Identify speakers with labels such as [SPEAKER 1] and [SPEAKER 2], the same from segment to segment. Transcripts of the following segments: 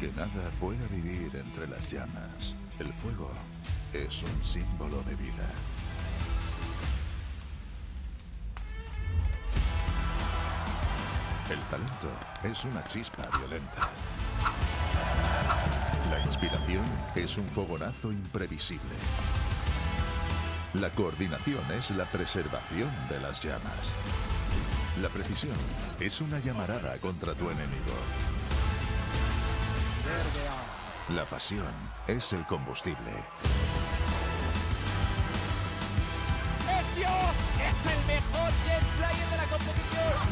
[SPEAKER 1] que nada pueda vivir entre las llamas. El fuego es un símbolo de vida.
[SPEAKER 2] El talento es una chispa violenta. La inspiración es un fogonazo imprevisible. La coordinación es la preservación de
[SPEAKER 1] las llamas. La precisión es una llamarada contra tu enemigo. La pasión es el combustible.
[SPEAKER 2] ¡Es Dios! ¡Es el
[SPEAKER 1] mejor jet player de la competición!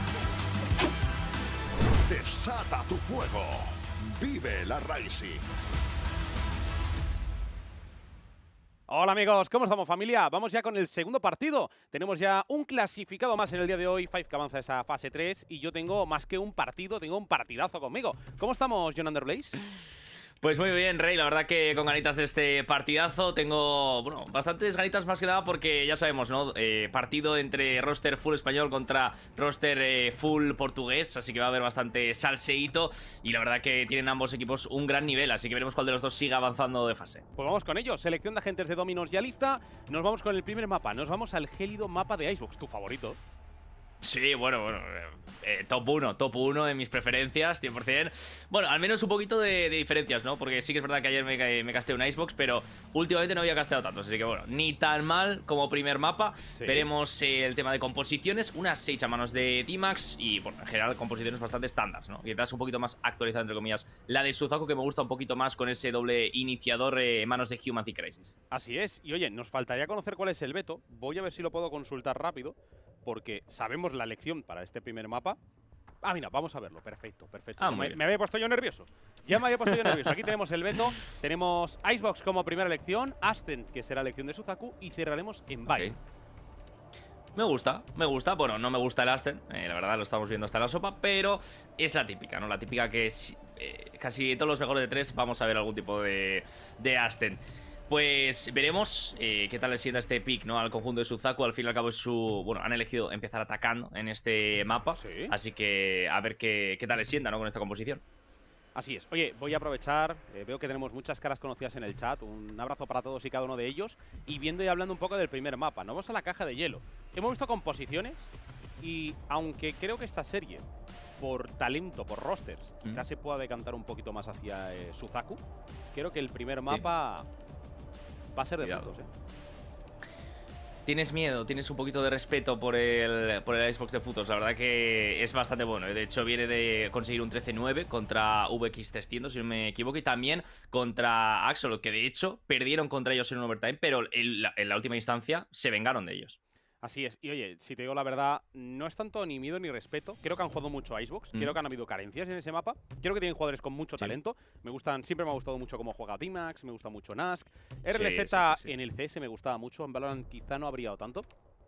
[SPEAKER 1] ¡Desata
[SPEAKER 2] tu fuego! ¡Vive la Racing! Hola amigos, ¿cómo estamos familia? Vamos ya con el segundo partido. Tenemos ya un clasificado más en el día de hoy, Five que avanza esa fase 3 y yo tengo más que un partido, tengo un partidazo conmigo. ¿Cómo estamos, John Underblaze?
[SPEAKER 1] Pues muy bien, Rey, la verdad que con ganitas de este partidazo tengo, bueno, bastantes ganitas más que nada porque ya sabemos, ¿no? Eh, partido entre roster full español contra roster eh, full portugués, así que va a haber bastante salseíto y la verdad que tienen ambos equipos un gran nivel, así que veremos cuál de los dos siga avanzando de fase.
[SPEAKER 2] Pues vamos con ellos, selección de agentes de Dominos ya lista, nos vamos con el primer mapa, nos vamos al gélido mapa de Icebox, tu favorito.
[SPEAKER 1] Sí, bueno, bueno. Eh, eh, top 1, top 1 de mis preferencias, 100%. Bueno, al menos un poquito de, diferencias, ¿no? Porque sí que es verdad que ayer me, casté un Icebox, pero últimamente no había casteado tanto, Así que bueno, ni tan mal como primer mapa. Veremos el tema de composiciones, unas 6 a manos de D-Max y, bueno, en general composiciones bastante estándar, ¿no? Quizás un poquito más actualizada, entre comillas. La de Suzaku que me gusta un poquito más con ese doble iniciador eh, en manos de Human Crisis.
[SPEAKER 2] Así es. Y oye, nos faltaría conocer cuál es el veto. Voy a ver si lo puedo consultar rápido porque sabemos la lección para este primer mapa. Ah, mira, vamos a verlo. Perfecto, perfecto. Ah, me, había puesto yo nervioso. Ya me había puesto yo nervioso. Aquí tenemos el Beto, tenemos Icebox como primera elección, Ascent, que será elección de Suzaku, y cerraremos en Bay. Me gusta,
[SPEAKER 1] me gusta. Bueno, no me gusta el Ascent, eh, la verdad lo estamos viendo hasta la sopa, pero es la típica, ¿no? La típica que es, eh, casi todos los mejores de tres vamos a ver algún tipo de, de pues veremos eh, qué tal les sienta este pick ¿no? al conjunto de Suzaku. Al fin y al cabo, su, bueno, han elegido empezar atacando en este mapa. Así que a ver qué, tal les sienta ¿no? con esta composición.
[SPEAKER 2] Así es. Oye, voy a aprovechar, eh, veo que tenemos muchas caras conocidas en el chat, un abrazo para todos y cada uno de ellos, y viendo y hablando un poco del primer mapa, nos vamos a la caja de hielo. Hemos visto composiciones y aunque creo que esta serie, por talento, por rosters, mm. se pueda decantar un poquito más hacia eh, Suzaku, creo que el primer mapa va a ser de ¿eh? Tienes miedo, tienes un poquito de respeto por
[SPEAKER 1] el, Xbox de Futos. La verdad que es bastante bueno. ¿eh? De hecho, viene de conseguir un 13-9 contra VX300, si no me equivoco, y también contra Axolot, que de hecho perdieron contra ellos en un overtime, pero en la última instancia se vengaron de ellos.
[SPEAKER 2] Así es. Y oye, si te digo la verdad, no es tanto ni miedo ni respeto. Creo que han jugado mucho a Icebox. Creo mm. que han habido carencias en ese mapa. Creo que tienen jugadores con mucho talento. Me gustan, siempre me ha gustado mucho cómo juega Max me gusta mucho Nask. RLZ en el CS me gustaba mucho. En Valorant quizá no habría dado tanto.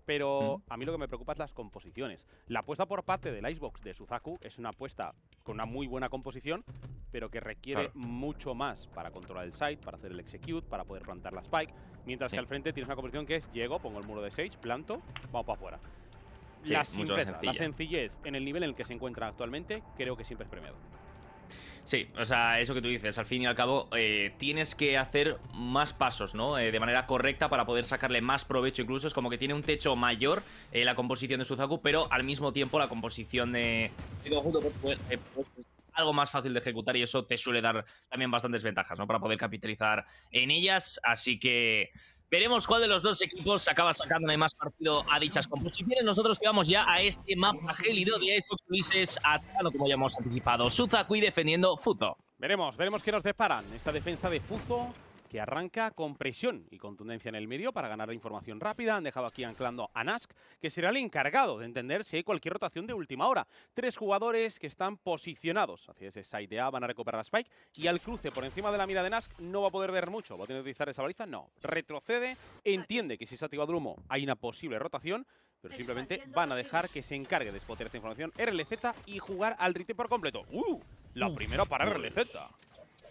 [SPEAKER 2] Pero mm. a mí lo que me preocupa es las composiciones. La apuesta por parte del Icebox de Suzaku es una apuesta con una muy buena composición, pero que requiere mucho más para controlar el site, para hacer el execute, para poder plantar la spike. Mientras que al frente tienes una composición que es llego, pongo el muro de Sage, planto, vamos para afuera. la, sencillez en el nivel en el que se encuentra actualmente, creo que siempre es premiado.
[SPEAKER 1] Sí, o sea, eso que tú dices, al fin y al cabo eh, tienes que hacer más pasos, ¿no? Eh, de manera correcta para poder sacarle más provecho incluso, es como que tiene un techo mayor eh, la composición de Suzaku, pero al mismo tiempo la composición de algo más fácil de ejecutar y eso te suele dar también bastantes ventajas, ¿no? Para poder capitalizar en ellas. Así que veremos cuál de los dos equipos acaba sacándole más partido a dichas composiciones. nosotros que ya a este mapa gélido de Xbox a lo como ya hemos anticipado. Suzaku y
[SPEAKER 2] defendiendo Fuzo. Veremos, veremos qué nos deparan esta defensa de Fuzo que arranca con presión y contundencia en el medio para ganar la información rápida. Han dejado aquí anclando a Nask, que será el encargado de entender si hay cualquier rotación de última hora. Tres jugadores que están posicionados hacia ese side A van a recuperar la Spike y al cruce por encima de la mira de Nask no va a poder ver mucho. ¿Va a tener que utilizar esa baliza? No. Retrocede, entiende que si se ha activado el humo hay una posible rotación pero simplemente van a dejar que se encargue de spotear esta información RLZ y jugar al rite por completo. ¡Uh! La primera para RLZ.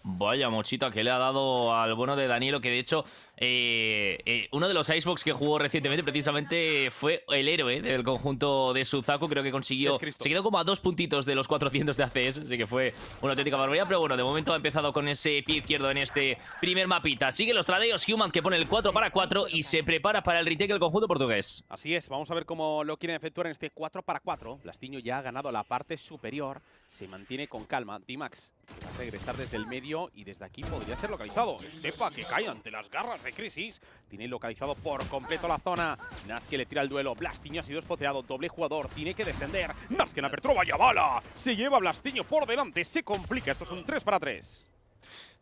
[SPEAKER 1] Vaya mochita que le ha dado al bueno de Danilo, que de hecho eh, eh, uno de los Icebox que jugó recientemente precisamente fue el héroe del conjunto de Suzaku, creo que consiguió, se quedó como a dos puntitos de los 400 de ACS, así que fue una auténtica barbaridad, pero bueno, de momento ha empezado con ese pie izquierdo en este primer mapita. Sigue los tradeos Human que pone el 4 para 4 y se prepara para el retake del conjunto portugués.
[SPEAKER 2] Así es, vamos a ver cómo lo quieren efectuar en este 4 para 4. Plastiño ya ha ganado la parte superior, se mantiene con calma. Dimax regresar desde el medio y desde aquí podría ser localizado. Estepa que cae ante las garras de Crisis. Tiene localizado por completo la zona. Naske le tira el duelo. Blastiño ha sido espoteado. Doble jugador. Tiene que descender. Naske la apertura. Vaya bala. Se lleva Blastiño por delante. Se complica. Esto es un 3 para 3.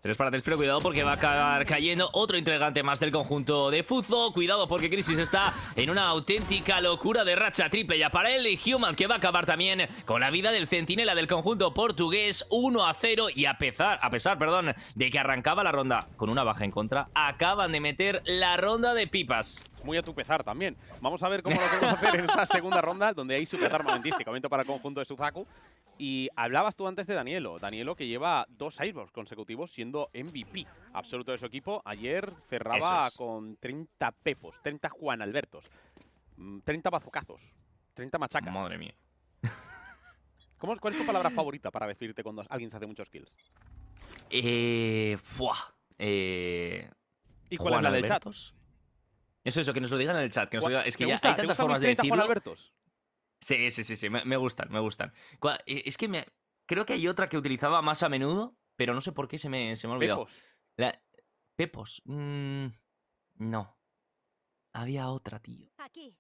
[SPEAKER 1] 3 para 3, pero cuidado porque va a acabar cayendo otro integrante más del conjunto de Fuzo. Cuidado porque Crisis está en una auténtica locura de racha triple ya para él y Human que va a acabar también con la vida del centinela del conjunto portugués 1 a 0 y a pesar, a pesar perdón, de que arrancaba la ronda con una baja en contra, acaban
[SPEAKER 2] de meter la ronda de pipas muy a tu pesar también. Vamos a ver cómo lo podemos hacer en esta segunda ronda, donde hay su pesar momento para el conjunto de Suzaku, y hablabas tú antes de Danielo, Danielo que lleva dos cyborgs consecutivos siendo MVP absoluto de su equipo. Ayer cerraba con 30 pepos, 30 Juan Albertos, 30 mm, bazucazos, 30 machacas. Madre mía. ¿Cuál es tu palabra favorita para decirte cuando alguien se hace muchos kills?
[SPEAKER 1] Eh, Fua. Eh,
[SPEAKER 2] ¿Y cuál es la del chat?
[SPEAKER 1] Eso, eso, que nos lo digan en el chat. Es que hay tantas formas de decirlo. Juan Albertos? Sí, sí, sí, sí, me, gustan, me gustan. E, es que me... creo que hay otra que utilizaba más a menudo, pero no sé por qué se me, se ha olvidado. Pepos. Pepos. Mm, no. Había otra, tío. Aquí.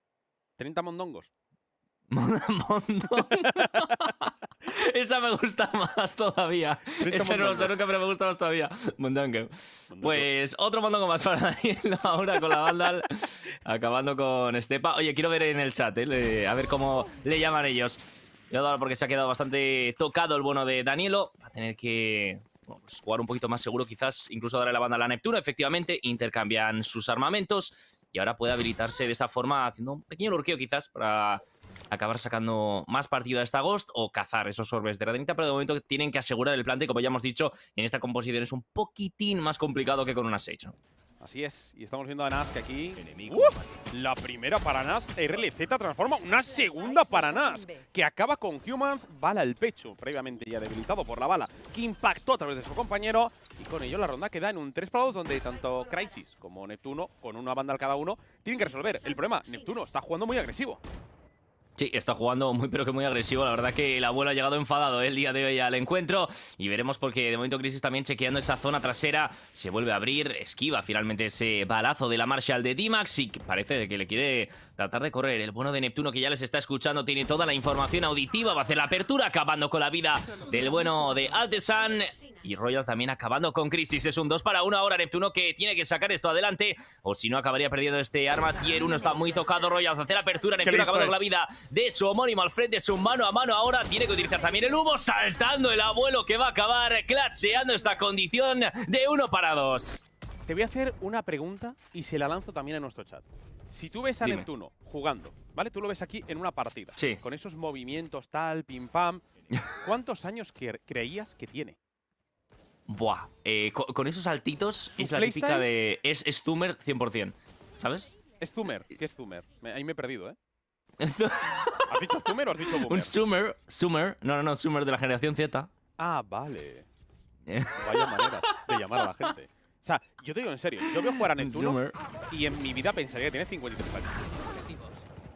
[SPEAKER 2] 30 mondongos.
[SPEAKER 1] mondongos?
[SPEAKER 2] Esa me gusta más
[SPEAKER 1] todavía. Esa no lo sé nunca, pero me gusta más todavía. Pues otro mondongo más para Daniel ahora con la banda. acabando con Estepa. Oye, quiero ver en el chat, eh, a ver cómo le llaman ellos. porque se ha quedado bastante tocado el bono de Danielo Va a tener que pues, jugar un poquito más seguro, quizás incluso darle la banda a la Neptuno. Efectivamente, intercambian sus armamentos y ahora puede habilitarse de esa forma haciendo un pequeño lurqueo quizás para acabar sacando más partido a esta Ghost o cazar esos orbes de denta pero de momento tienen que asegurar el y como ya hemos dicho, en esta composición es un poquitín más complicado que con una Sage.
[SPEAKER 2] Así es, y estamos viendo a Nas que aquí... Enemigo, la primera para Nas, RLZ transforma una segunda para Nas, que acaba con Humans, bala al pecho, previamente ya debilitado por la bala, que impactó a través de su compañero, y con ello la ronda queda en un 3 para 2, donde tanto Crisis como Neptuno, con una banda al cada uno, tienen que resolver. El problema, Neptuno está jugando muy agresivo.
[SPEAKER 1] Sí, está jugando muy pero que muy agresivo. La verdad que el abuelo ha llegado enfadado ¿eh? el día de hoy al encuentro. Y veremos porque de momento Crisis también chequeando esa zona trasera. Se vuelve a abrir, esquiva finalmente ese balazo de la Marshall de Dimax. Y parece que le quiere tratar de correr. El bueno de Neptuno que ya les está escuchando tiene toda la información auditiva. Va a hacer la apertura acabando con la vida del bueno de Altesan. Y Royal también acabando con Crisis. Es un 2 para 1 ahora Neptuno que tiene que sacar esto adelante. O si no acabaría perdiendo este arma. Tier 1 está muy tocado. Royal hace la apertura. Neptuno acabando con la vida de su homónimo al frente, su mano a mano. Ahora tiene que utilizar también el humo, saltando el abuelo que va a acabar clacheando esta condición de uno para dos.
[SPEAKER 2] Te voy a hacer una pregunta y se la lanzo también a nuestro chat. Si tú ves a Neptuno jugando, ¿vale? Tú lo ves aquí en una partida. Sí. Con esos movimientos tal, pim pam. ¿Cuántos años creías que tiene? Buah, eh, con, esos saltitos es la típica de. Es, stumer 100%, ¿sabes? Es ¿qué es Zoomer? ahí me he perdido, ¿eh? ¿Has dicho Zoomer o has dicho Boomer? Un
[SPEAKER 1] Zoomer, Zoomer, no, no, no, Zoomer de la generación Z.
[SPEAKER 2] Ah, vale. Eh. Vaya manera de llamar a la gente. O sea, yo te digo en serio, yo veo jugar a Neptuno y en mi vida pensaría que tiene 53 años.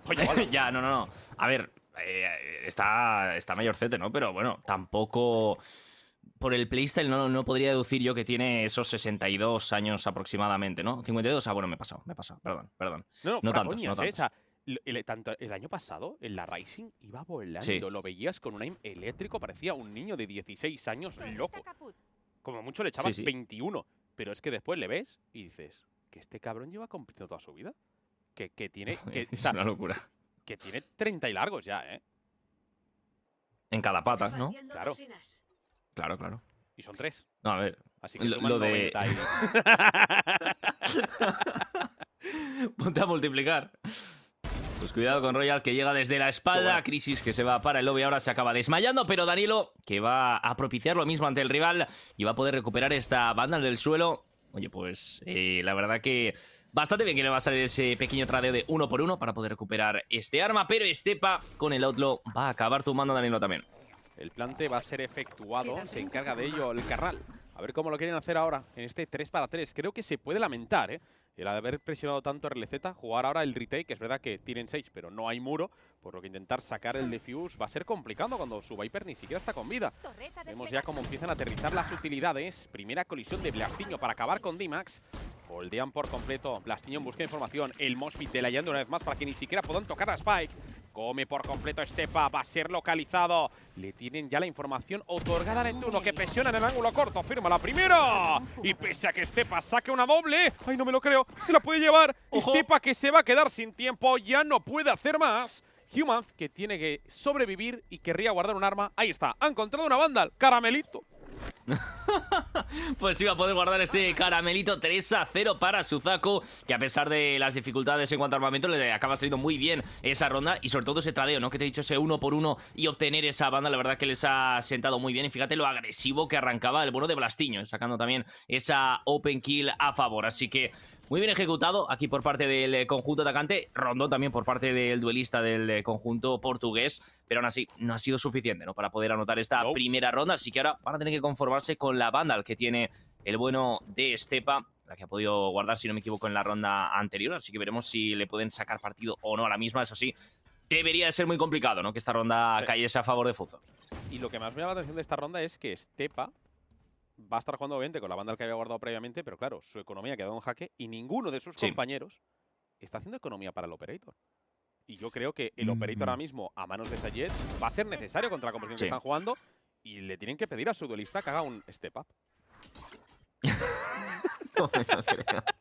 [SPEAKER 2] Oye, ya, no, no, no.
[SPEAKER 1] A ver, eh, está, está Z, ¿no? Pero bueno, tampoco por el playstyle no, no, podría deducir yo que tiene esos 62 años aproximadamente, ¿no? 52, ah, bueno, me he pasado, me he pasado, perdón, perdón. No, tantos, no eh. tantos
[SPEAKER 2] el, eh, tanto el año pasado, en la racing iba volando. Lo veías con un aim eléctrico, parecía un niño de 16 años loco. Como mucho le echabas 21. Pero es que después le ves y dices, que este cabrón lleva completo toda su vida. Que, tiene... Que, una locura. Que tiene 30 y largos ya, ¿eh?
[SPEAKER 1] En cada pata, ¿no? Claro. Claro, Y son tres. a ver. Así que de... Ponte a multiplicar. Pues cuidado con Royal que llega desde la espalda. Crisis que se va para el lobby ahora se acaba desmayando. Pero Danilo que va a propiciar lo mismo ante el rival y va a poder recuperar esta banda del suelo. Oye, pues eh, la verdad que bastante bien que le va a salir ese pequeño tradeo de uno por uno para poder recuperar este arma. Pero Estepa
[SPEAKER 2] con el outlaw va a acabar tumbando a Danilo también. El plante va a ser efectuado. Se encarga de ello el carral. A ver cómo lo quieren hacer ahora en este 3 para 3. Creo que se puede lamentar, ¿eh? el haber presionado tanto a RLZ, jugar ahora el retake, es verdad que tienen 6, pero no hay muro, por lo que intentar sacar el defuse va a ser complicado cuando su Viper ni siquiera está con vida. Vemos ya cómo empiezan a aterrizar las utilidades. Primera colisión de Blastiño para acabar con Dimax. Holdean por completo. Blastiño en busca de información. El de la Yande una vez más para que ni siquiera puedan tocar a Spike. Come por completo Estepa, va a ser localizado. Le tienen ya la información otorgada a turno que presiona en el ángulo corto. Firma la primera. Y pese a que Estepa saque una doble... ¡Ay, no me lo creo! ¡Se la puede llevar! Estepa que se va a quedar sin tiempo, ya no puede hacer más. Humans que tiene que sobrevivir y querría guardar un arma. Ahí está, ha encontrado una banda. Caramelito.
[SPEAKER 1] pues iba a poder guardar este caramelito 3 a 0 para Suzaku, que a pesar de las dificultades en cuanto a armamento, le acaba saliendo muy bien esa ronda y sobre todo ese tradeo, ¿no? Que te he dicho ese uno por uno y obtener esa banda, la verdad que les ha sentado muy bien. Y fíjate lo agresivo que arrancaba el bono de Blastiño, eh, sacando también esa open kill a favor. Así que muy bien ejecutado aquí por parte del eh, conjunto atacante. Rondón también por parte del duelista del eh, conjunto portugués. Pero aún así, no ha sido suficiente ¿no? para poder anotar esta primera ronda. Así que ahora van a tener que conformarse con la banda que tiene el bueno de Estepa la que ha podido guardar, si no me equivoco, en la ronda anterior. Así que veremos si le pueden sacar partido o no a la misma. Eso sí, debería de ser muy complicado, ¿no? Que esta ronda cayese a favor de Fuzo.
[SPEAKER 2] Y lo que más me llama la atención de esta ronda es que Estepa va a estar jugando obviamente con la banda que había guardado previamente, pero claro, su economía ha quedado en jaque y ninguno de sus compañeros está haciendo economía para el Operator. Y yo creo que el Operator ahora mm. mismo, a manos de Sayed, va a ser necesario contra la composición que están jugando y le tienen que pedir a su duelista que haga un step up.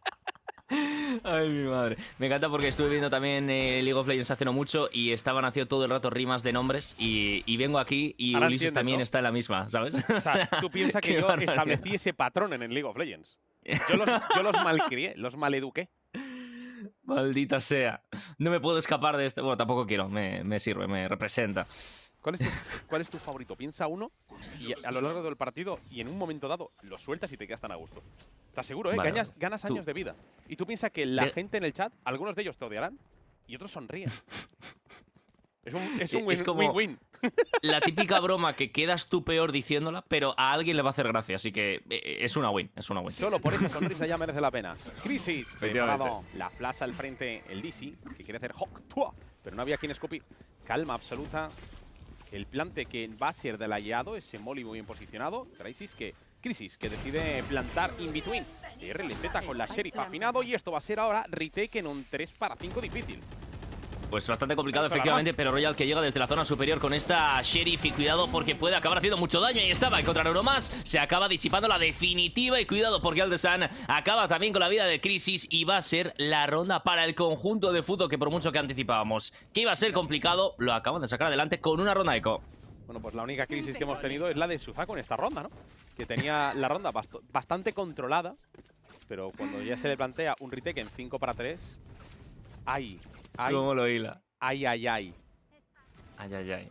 [SPEAKER 1] Ay, mi madre. Me encanta porque estuve viendo también eh, League of Legends hace no mucho y estaban haciendo todo el rato rimas de nombres y, vengo aquí y Ulises también está en la misma, ¿sabes? O
[SPEAKER 2] sea, tú piensas que yo establecí ese patrón en el League of Legends. Yo los, yo los malcrié, los maleduqué.
[SPEAKER 1] Maldita sea. No me puedo escapar de esto. Bueno, tampoco quiero. Me, me sirve, me representa.
[SPEAKER 2] ¿Cuál es, tu, ¿Cuál es tu favorito? Piensa uno y pues, a lo largo del partido y en un momento dado lo sueltas y te quedas tan a gusto. Te aseguro, ¿eh? ganas, años de vida. Y tú piensas que la gente en el chat, algunos de ellos te odiarán y otros sonríen. es un, win, es win,
[SPEAKER 1] La típica broma que quedas tú peor diciéndola, pero a alguien le va a hacer gracia. Así que eh, es una win, es una win. Solo por esa sonrisa ya
[SPEAKER 2] merece la pena. Crisis, preparado. La flash al frente, el DC, que quiere hacer Hawk, pero no había quien escupir. Calma absoluta. El plante que va a ser delayado, ese Molly muy bien posicionado. Crisis que, crisis que decide plantar in between. RLZ con la Sheriff afinado y esto va a ser ahora retake en un 3 para 5 difícil.
[SPEAKER 1] Pues bastante complicado, efectivamente, pero Royal que llega desde la zona superior con esta Sheriff y cuidado porque puede acabar haciendo mucho daño. Ahí estaba, encontrar uno más, se acaba disipando la definitiva y cuidado porque Aldesan acaba también con la vida de Crisis y va a ser la ronda para el conjunto de fútbol que por mucho que anticipábamos que iba a ser complicado, lo acaban de sacar adelante con una ronda eco.
[SPEAKER 2] Bueno, pues la única crisis que hemos tenido es la de Suzaku en esta ronda, ¿no? Que tenía la ronda bastante controlada, pero cuando ya se le plantea un retake en 5 para 3, hay ¿Cómo lo hila? Ay, ay, ay. Ay, ay, ay.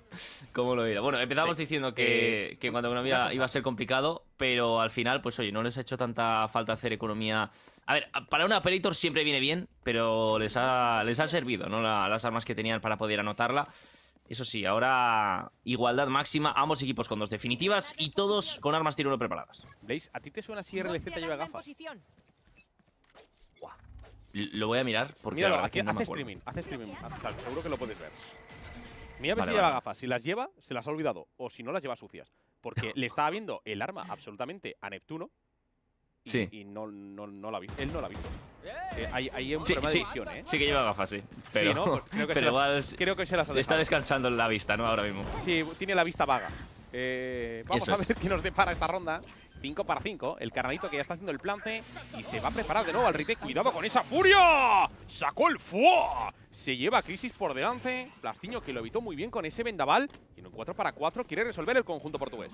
[SPEAKER 2] ¿Cómo lo hila? Bueno, empezamos diciendo que, en eh, que a economía iba a ser
[SPEAKER 1] complicado, pero al final, pues oye, no les ha hecho tanta falta hacer economía. A ver, para un Operator siempre viene bien, pero les ha, les ha servido, ¿no? las armas que tenían para poder anotarla. Eso sí, ahora igualdad máxima, ambos equipos con dos definitivas y todos con armas tiro preparadas.
[SPEAKER 2] Blaze, ¿a ti te suena si RLZ lleva gafas?
[SPEAKER 1] Lo voy a mirar porque. Míralo, aquí, no hace, streaming,
[SPEAKER 2] hace streaming, seguro que lo puedes ver. Mira a ver si lleva gafas. Si las lleva, se las ha olvidado. O si no, las lleva sucias. Porque le estaba viendo el arma absolutamente a Neptuno. sí. Y no, no, no la Él no la ha visto. Eh, hay, hay, un sí, visión, ¿eh? Sí que
[SPEAKER 1] lleva gafas, sí. Pero, pues creo, que igual creo que se las ha dejado. Está descansando en la vista, ¿no? Ahora mismo.
[SPEAKER 2] Sí, tiene la vista vaga. Eh, vamos a ver qué nos depara esta ronda. 5 para 5. El carnadito que ya está haciendo el plante y se va a preparar de nuevo al retake. ¡Cuidado con esa furia! ¡Sacó el fuego! Se lleva Crisis por delante. Plastiño que lo evitó muy bien con ese vendaval. Y en un 4 para 4 quiere resolver el conjunto portugués.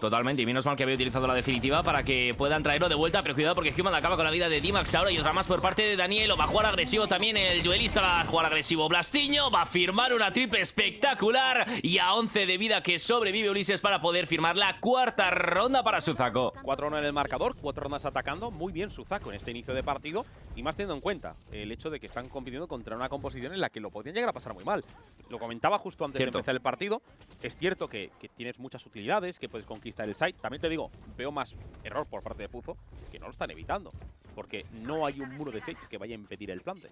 [SPEAKER 1] Totalmente, y menos mal que había utilizado la definitiva para que puedan traerlo de vuelta, pero cuidado porque Human acaba con la vida de Dimax ahora y otra más por parte de Daniel. Va a jugar agresivo también el duelista, va a jugar agresivo Blastiño, va a firmar una triple espectacular y a 11 de vida que sobrevive Ulises para poder firmar la cuarta ronda para
[SPEAKER 2] Suzaco. 4-1 en el marcador, 4 rondas atacando, muy bien Suzaco en este inicio de partido y más teniendo en cuenta el hecho de que están compitiendo contra una composición en la que lo podrían llegar a pasar muy mal. Lo comentaba justo antes de empezar el partido, es cierto que, que tienes muchas utilidades, que puedes conquistar está el site. También te digo, veo más error por parte de Fuzo que no lo están evitando. Porque no hay un muro de Sage que vaya a impedir el plante.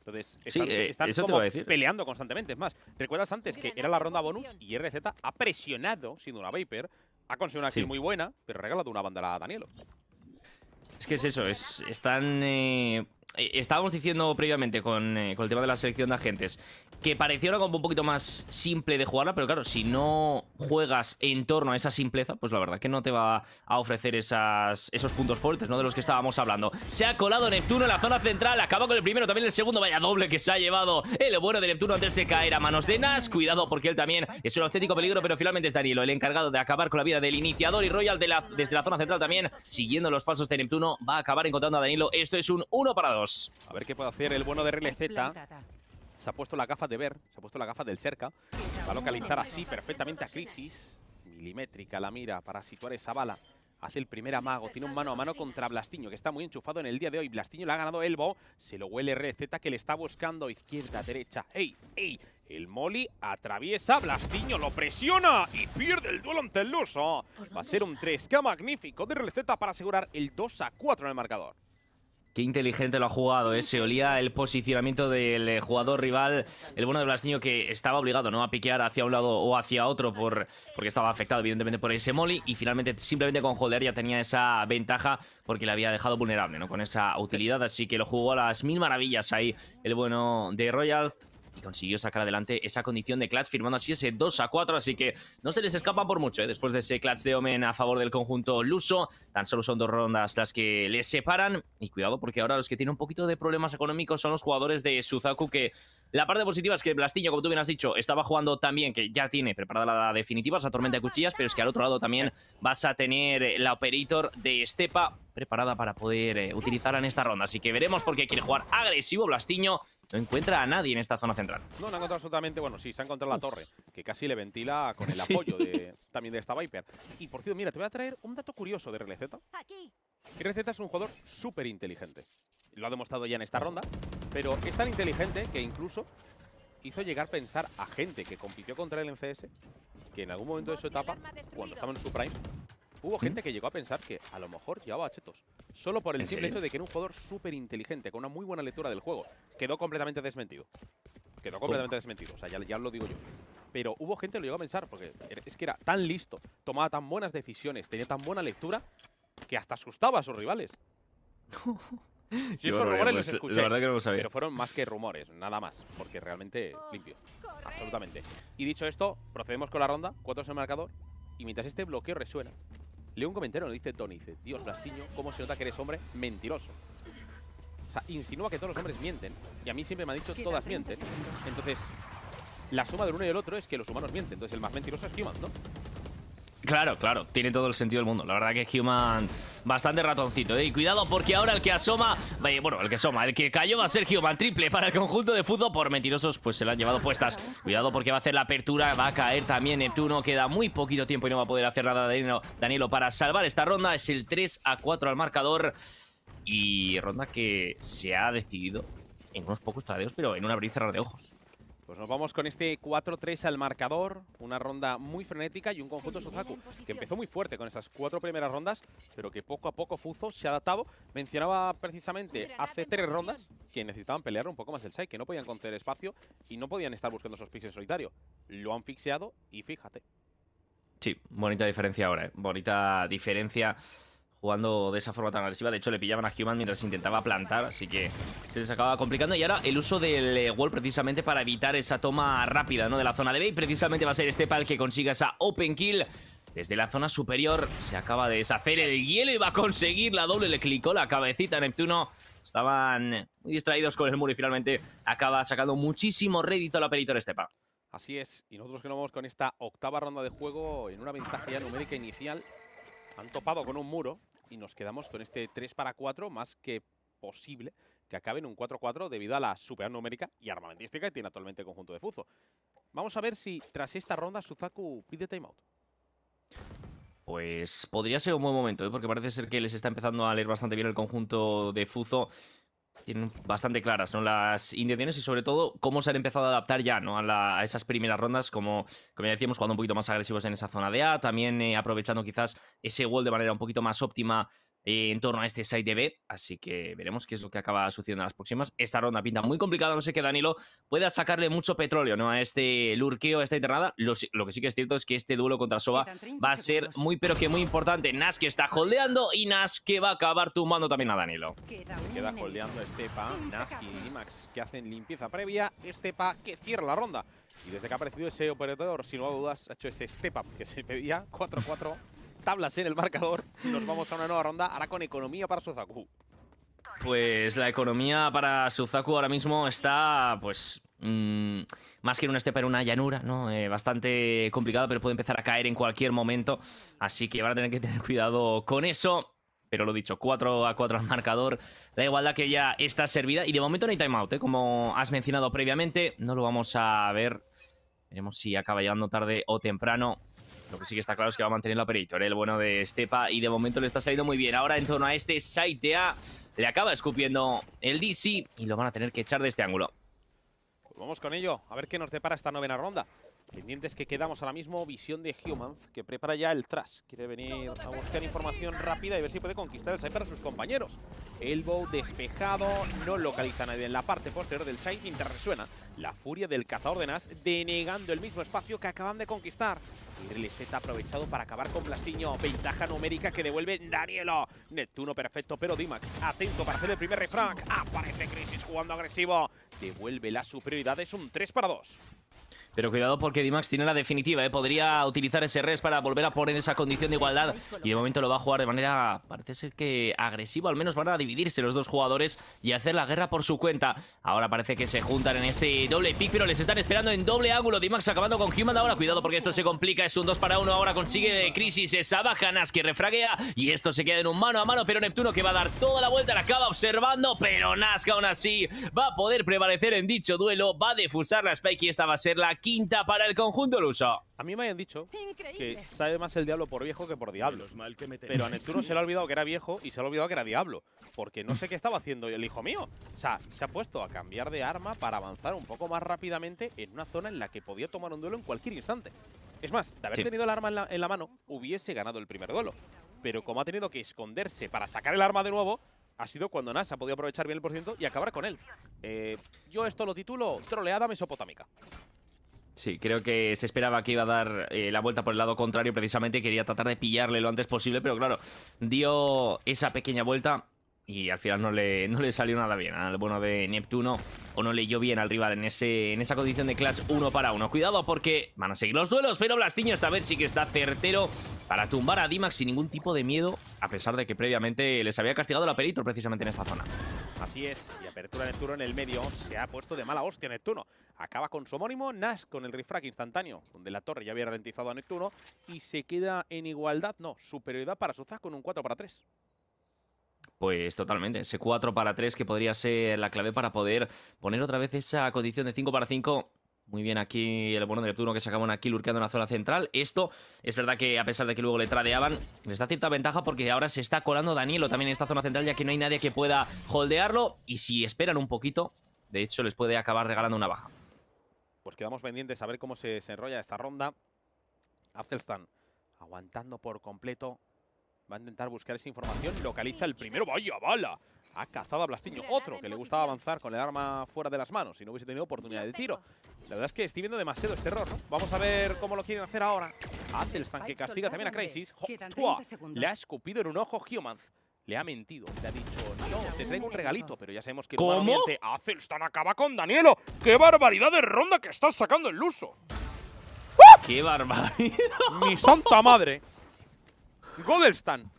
[SPEAKER 2] Entonces, están, eh, como peleando constantemente. Es más, recuerdas antes que era la ronda bonus y RZ ha presionado, siendo una Viper, ha conseguido una kill muy buena, pero ha regalado una bandera a Danielo.
[SPEAKER 1] Es que es eso, es, están eh, eh, estábamos diciendo previamente eh, con, el tema de la selección de agentes que parecía una un poquito más simple de jugarla, pero claro, si no juegas en torno a esa simpleza, pues la verdad que no te va a ofrecer esos puntos fuertes, ¿no? De los que estábamos hablando. Se ha colado Neptuno en la zona central, acaba con el primero, también el segundo, vaya doble que se ha llevado el bueno de Neptuno antes de caer a manos de Nas. Cuidado porque él también es un auténtico peligro, pero finalmente es Danilo, el encargado de acabar con la vida del iniciador y Royal desde la zona central también, siguiendo los pasos de Neptuno, va a acabar encontrando a Danilo. Esto es un 1 para
[SPEAKER 2] 2. A ver qué puede hacer el bueno de RLZ. Se ha puesto la gafa de ver, se ha puesto la gafa del cerca. Va a localizar así perfectamente a Crisis. Milimétrica la mira para situar esa bala. Hace el primer amago, tiene un mano a mano contra Blastiño, que está muy enchufado en el día de hoy. Blastiño le ha ganado Elbo, se lo huele RZ que le está buscando izquierda, derecha. ¡Ey, ey! El Molly atraviesa, Blastiño lo presiona y pierde el duelo ante el Luso. Va a ser un 3K magnífico de RLZ para asegurar el 2 a 4 en el marcador.
[SPEAKER 1] Qué inteligente lo ha jugado, ese. Eh. se olía el posicionamiento del eh, jugador rival, el bueno de Blasniño. que estaba obligado ¿no? a piquear hacia un lado o hacia otro por, porque estaba afectado evidentemente por ese molly y finalmente simplemente con joder ya tenía esa ventaja porque le había dejado vulnerable ¿no? con esa utilidad, así que lo jugó a las mil maravillas ahí el bueno de Royals y consiguió sacar adelante esa condición de Clutch, firmando así ese 2 a 4. Así que no se les escapa por mucho ¿eh? después de ese Clutch de Omen a favor del conjunto luso. Tan solo son dos rondas las que les separan. Y cuidado, porque ahora los que tienen un poquito de problemas económicos son los jugadores de Suzaku, que la parte positiva es que Blastiño, como tú bien has dicho, estaba jugando también, que ya tiene preparada la definitiva, esa tormenta de cuchillas, pero es que al otro lado también vas a tener la Operator de Estepa preparada para poder eh, utilizarla en esta ronda. Así que veremos por qué quiere jugar agresivo Blastiño. No encuentra a nadie en esta zona central.
[SPEAKER 2] No, no ha encontrado absolutamente... Bueno, sí, se ha encontrado la torre, que casi le ventila con el apoyo también de esta Viper. Y, por cierto, mira, te voy a traer un dato curioso de RLZ. RLZ es un jugador súper inteligente. Lo ha demostrado ya en esta ronda, pero es tan inteligente que incluso hizo llegar a pensar a gente que compitió contra él en CS que en algún momento de su etapa, cuando estaba en su prime, Hubo ¿Mm? gente que llegó a pensar que a lo mejor llevaba chetos, solo por el simple hecho de que era un jugador súper inteligente, con una muy buena lectura del juego. Quedó completamente desmentido. Quedó completamente desmentido, o sea, ya, lo digo yo pero hubo gente que lo llegó a pensar, porque es que era tan listo, tomaba tan buenas decisiones, tenía tan buena lectura, que hasta asustaba a sus rivales.
[SPEAKER 1] Y esos rumores pues, los escuché, pero fueron más que
[SPEAKER 2] rumores, nada más, porque realmente limpio, absolutamente. Y dicho esto, procedemos con la ronda, cuatro en el marcador, y mientras este bloqueo resuena, Leo un comentario, lo dice Tony, dice, Dios, Blastiño, ¿cómo se nota que eres hombre mentiroso? O sea, insinúa que todos los hombres mienten. Y a mí siempre me ha dicho todas mienten. Entonces, la suma del uno y del otro es que los humanos mienten. Entonces, el más mentiroso es Human, ¿no?
[SPEAKER 1] Claro, claro, tiene todo el sentido del mundo. La verdad que es Human bastante ratoncito, ¿eh? Y cuidado porque ahora el que asoma, eh, bueno, el que asoma, el que cayó va a ser Human triple para el conjunto de fútbol por mentirosos, pues se la han llevado puestas. Cuidado porque va a hacer la apertura, va a caer también Neptuno, queda muy poquito tiempo y no va a poder hacer nada Danilo, para salvar esta ronda. Es el 3 a 4 al marcador y ronda que se
[SPEAKER 2] ha decidido en unos pocos tradeos, pero en una abrir cerrar de ojos. Pues nos vamos con este 4-3 al marcador, una ronda muy frenética y un conjunto Suzaku que empezó muy fuerte con esas cuatro primeras rondas, pero que poco a poco Fuzo se ha adaptado. Mencionaba precisamente hace tres rondas que necesitaban pelear un poco más el side, que no podían conceder espacio y no podían estar buscando esos picks en solitario. Lo han fixeado y fíjate.
[SPEAKER 1] Sí, bonita diferencia ahora, ¿eh? bonita diferencia jugando de esa forma tan agresiva. De hecho, le pillaban a Human mientras intentaba plantar, así que se les acababa complicando. Y ahora el uso del eh, wall precisamente para evitar esa toma rápida ¿no? de la zona de B. Y precisamente va a ser Estepa el que consiga esa open kill. Desde la zona superior se acaba de deshacer el hielo y va a conseguir la doble. Le clicó la cabecita a Neptuno. Estaban muy distraídos con el muro y finalmente acaba sacando muchísimo rédito al la de Estepa.
[SPEAKER 2] Así es, y nosotros que nos vamos con esta octava ronda de juego en una ventaja ya numérica inicial. Han topado con un muro, y nos quedamos con este 3 para 4 más que posible que acabe en un 4-4 debido a la superior numérica y armamentística que tiene actualmente el conjunto de Fuzo. Vamos a ver si tras esta ronda Suzaku pide timeout.
[SPEAKER 1] Pues podría ser un buen momento, ¿eh? porque parece ser que les está empezando a leer bastante bien el conjunto de Fuzo tienen bastante claras las intenciones y sobre todo cómo se han empezado a adaptar ya ¿no? a, esas primeras rondas, como, como ya decíamos, jugando un poquito más agresivos en esa zona de A, también eh, aprovechando quizás ese gol de manera un poquito más óptima eh, en torno a este site B, así que veremos qué es lo que acaba sucediendo en las próximas. Esta ronda pinta muy complicada, no sé qué Danilo pueda sacarle mucho petróleo ¿no? a este lurqueo, a esta internada. Lo, que sí que es cierto es que este duelo contra Soba va a ser muy, pero que muy importante. Nas que está holdeando y Nas que va a acabar tumbando también a Danilo.
[SPEAKER 2] Queda, queda holdeando Estepa, Nas y Max que hacen limpieza previa, Estepa que cierra la ronda. Y desde que ha aparecido ese operador, sin lugar a dudas, ha hecho este step up que se pedía 4-4 tablas en el marcador. Nos vamos a una nueva ronda, ahora con economía para Suzaku.
[SPEAKER 1] Pues la economía para Suzaku ahora mismo está, pues, mm, más que en una estepa, en una llanura, ¿no? Eh, bastante complicada, pero puede empezar a caer en cualquier momento. Así que van a tener que tener cuidado con eso. Pero lo dicho, 4 a 4 al marcador. La igualdad que ya está servida. Y de momento no hay timeout, ¿eh? como has mencionado previamente. No lo vamos a ver. Veremos si acaba llegando tarde o temprano. Lo que sí que está claro es que va a mantener la peritora el bueno de Estepa, y de momento le está saliendo muy bien. Ahora en torno a este Saitea le acaba escupiendo el DC y lo van a tener que echar de este ángulo.
[SPEAKER 2] Pues vamos con ello, a ver qué nos depara esta novena ronda. Pendientes que quedamos ahora mismo, visión de Human, que prepara ya el Trash. Quiere venir a buscar información rápida y ver si puede conquistar el site a sus compañeros. Elbow despejado, no localiza a nadie en la parte posterior del site Interresuena la furia del cazador de Nas, denegando el mismo espacio que acaban de conquistar. El Z aprovechado para acabar con Blastiño. Ventaja numérica que devuelve Danielo. Neptuno perfecto, pero Dimax atento para hacer el primer refrag. Aparece Crisis jugando agresivo. Devuelve la superioridad, es un 3 para 2.
[SPEAKER 1] Pero cuidado porque Dimax tiene la definitiva, ¿eh? Podría utilizar ese res para volver a poner esa condición de igualdad. Y de momento lo va a jugar de manera, parece ser que agresiva. Al menos van a dividirse los dos jugadores y hacer la guerra por su cuenta. Ahora parece que se juntan en este doble pick, pero les están esperando en doble ángulo. Dimax acabando con Human. Ahora cuidado porque esto se complica. Es un 2 para 1. Ahora consigue de crisis esa baja. Nas que refraguea. Y esto se queda en un mano a mano. Pero Neptuno que va a dar toda la vuelta. La acaba observando. Pero Nazca aún así va a poder prevalecer en dicho duelo. Va a defusar la Spike y esta va a ser la quinta
[SPEAKER 2] para el conjunto luso. A mí me habían dicho que sabe más el diablo por viejo que por diablo. Mal que me Pero a Neptuno se le ha olvidado que era viejo y se le ha olvidado que era diablo. Porque no sé qué estaba haciendo el hijo mío. O sea, se ha puesto a cambiar de arma para avanzar un poco más rápidamente en una zona en la que podía tomar un duelo en cualquier instante. Es más, de haber tenido el arma en la, mano, hubiese ganado el primer duelo. Pero como ha tenido que esconderse para sacar el arma de nuevo, ha sido cuando Nasa ha podido aprovechar bien el porciento y acabar con él. Eh, yo esto lo titulo troleada mesopotámica.
[SPEAKER 1] Sí, creo que se esperaba que iba a dar eh, la vuelta por el lado contrario precisamente. Quería tratar de pillarle lo antes posible, pero claro, dio esa pequeña vuelta y al final no le, no le salió nada bien al bueno de Neptuno o no leyó bien al rival en, ese, en esa condición de clutch uno para uno. Cuidado porque van a seguir los duelos, pero Blastiño esta vez sí que está certero para tumbar a Dimax sin ningún tipo de miedo, a pesar de que previamente les había castigado la Perito precisamente en esta zona.
[SPEAKER 2] Así es, y apertura de Neptuno en el medio, se ha puesto de mala hostia Neptuno. Acaba con su homónimo Nash con el refrag instantáneo, donde la torre ya había ralentizado a Neptuno, y se queda en igualdad, no, superioridad para Suza con un 4 para 3.
[SPEAKER 1] Pues totalmente. Ese 4 para 3 que podría ser la clave para poder poner otra vez esa condición de 5 para 5 muy bien aquí el bueno de Neptuno que se acaban aquí lurqueando en la zona central. Esto es verdad que a pesar de que luego le tradeaban, les da cierta ventaja porque ahora se está colando Danilo también en esta zona central ya que no hay nadie que pueda holdearlo. Y si esperan un poquito, de hecho les puede acabar regalando una baja.
[SPEAKER 2] Pues quedamos pendientes a ver cómo se, enrolla esta ronda. están aguantando por completo Va a intentar buscar esa información. Localiza el primero. ¡Vaya bala! Ha cazado a Blastiño, otro que le gustaba avanzar con el arma fuera de las manos y no hubiese tenido oportunidad de tiro. La verdad es que estoy viendo demasiado este error, ¿no? Vamos a ver cómo lo quieren hacer ahora. el que castiga también a Crisis. Le ha escupido en un ojo Humans le ha mentido, le ha dicho, no, te traigo un regalito, pero ya sabemos que ¿Cómo? Acelstan acaba con Danielo. ¡Qué barbaridad de ronda que estás sacando el Luso! ¡Qué barbaridad! ¡Mi santa madre! Godelstan.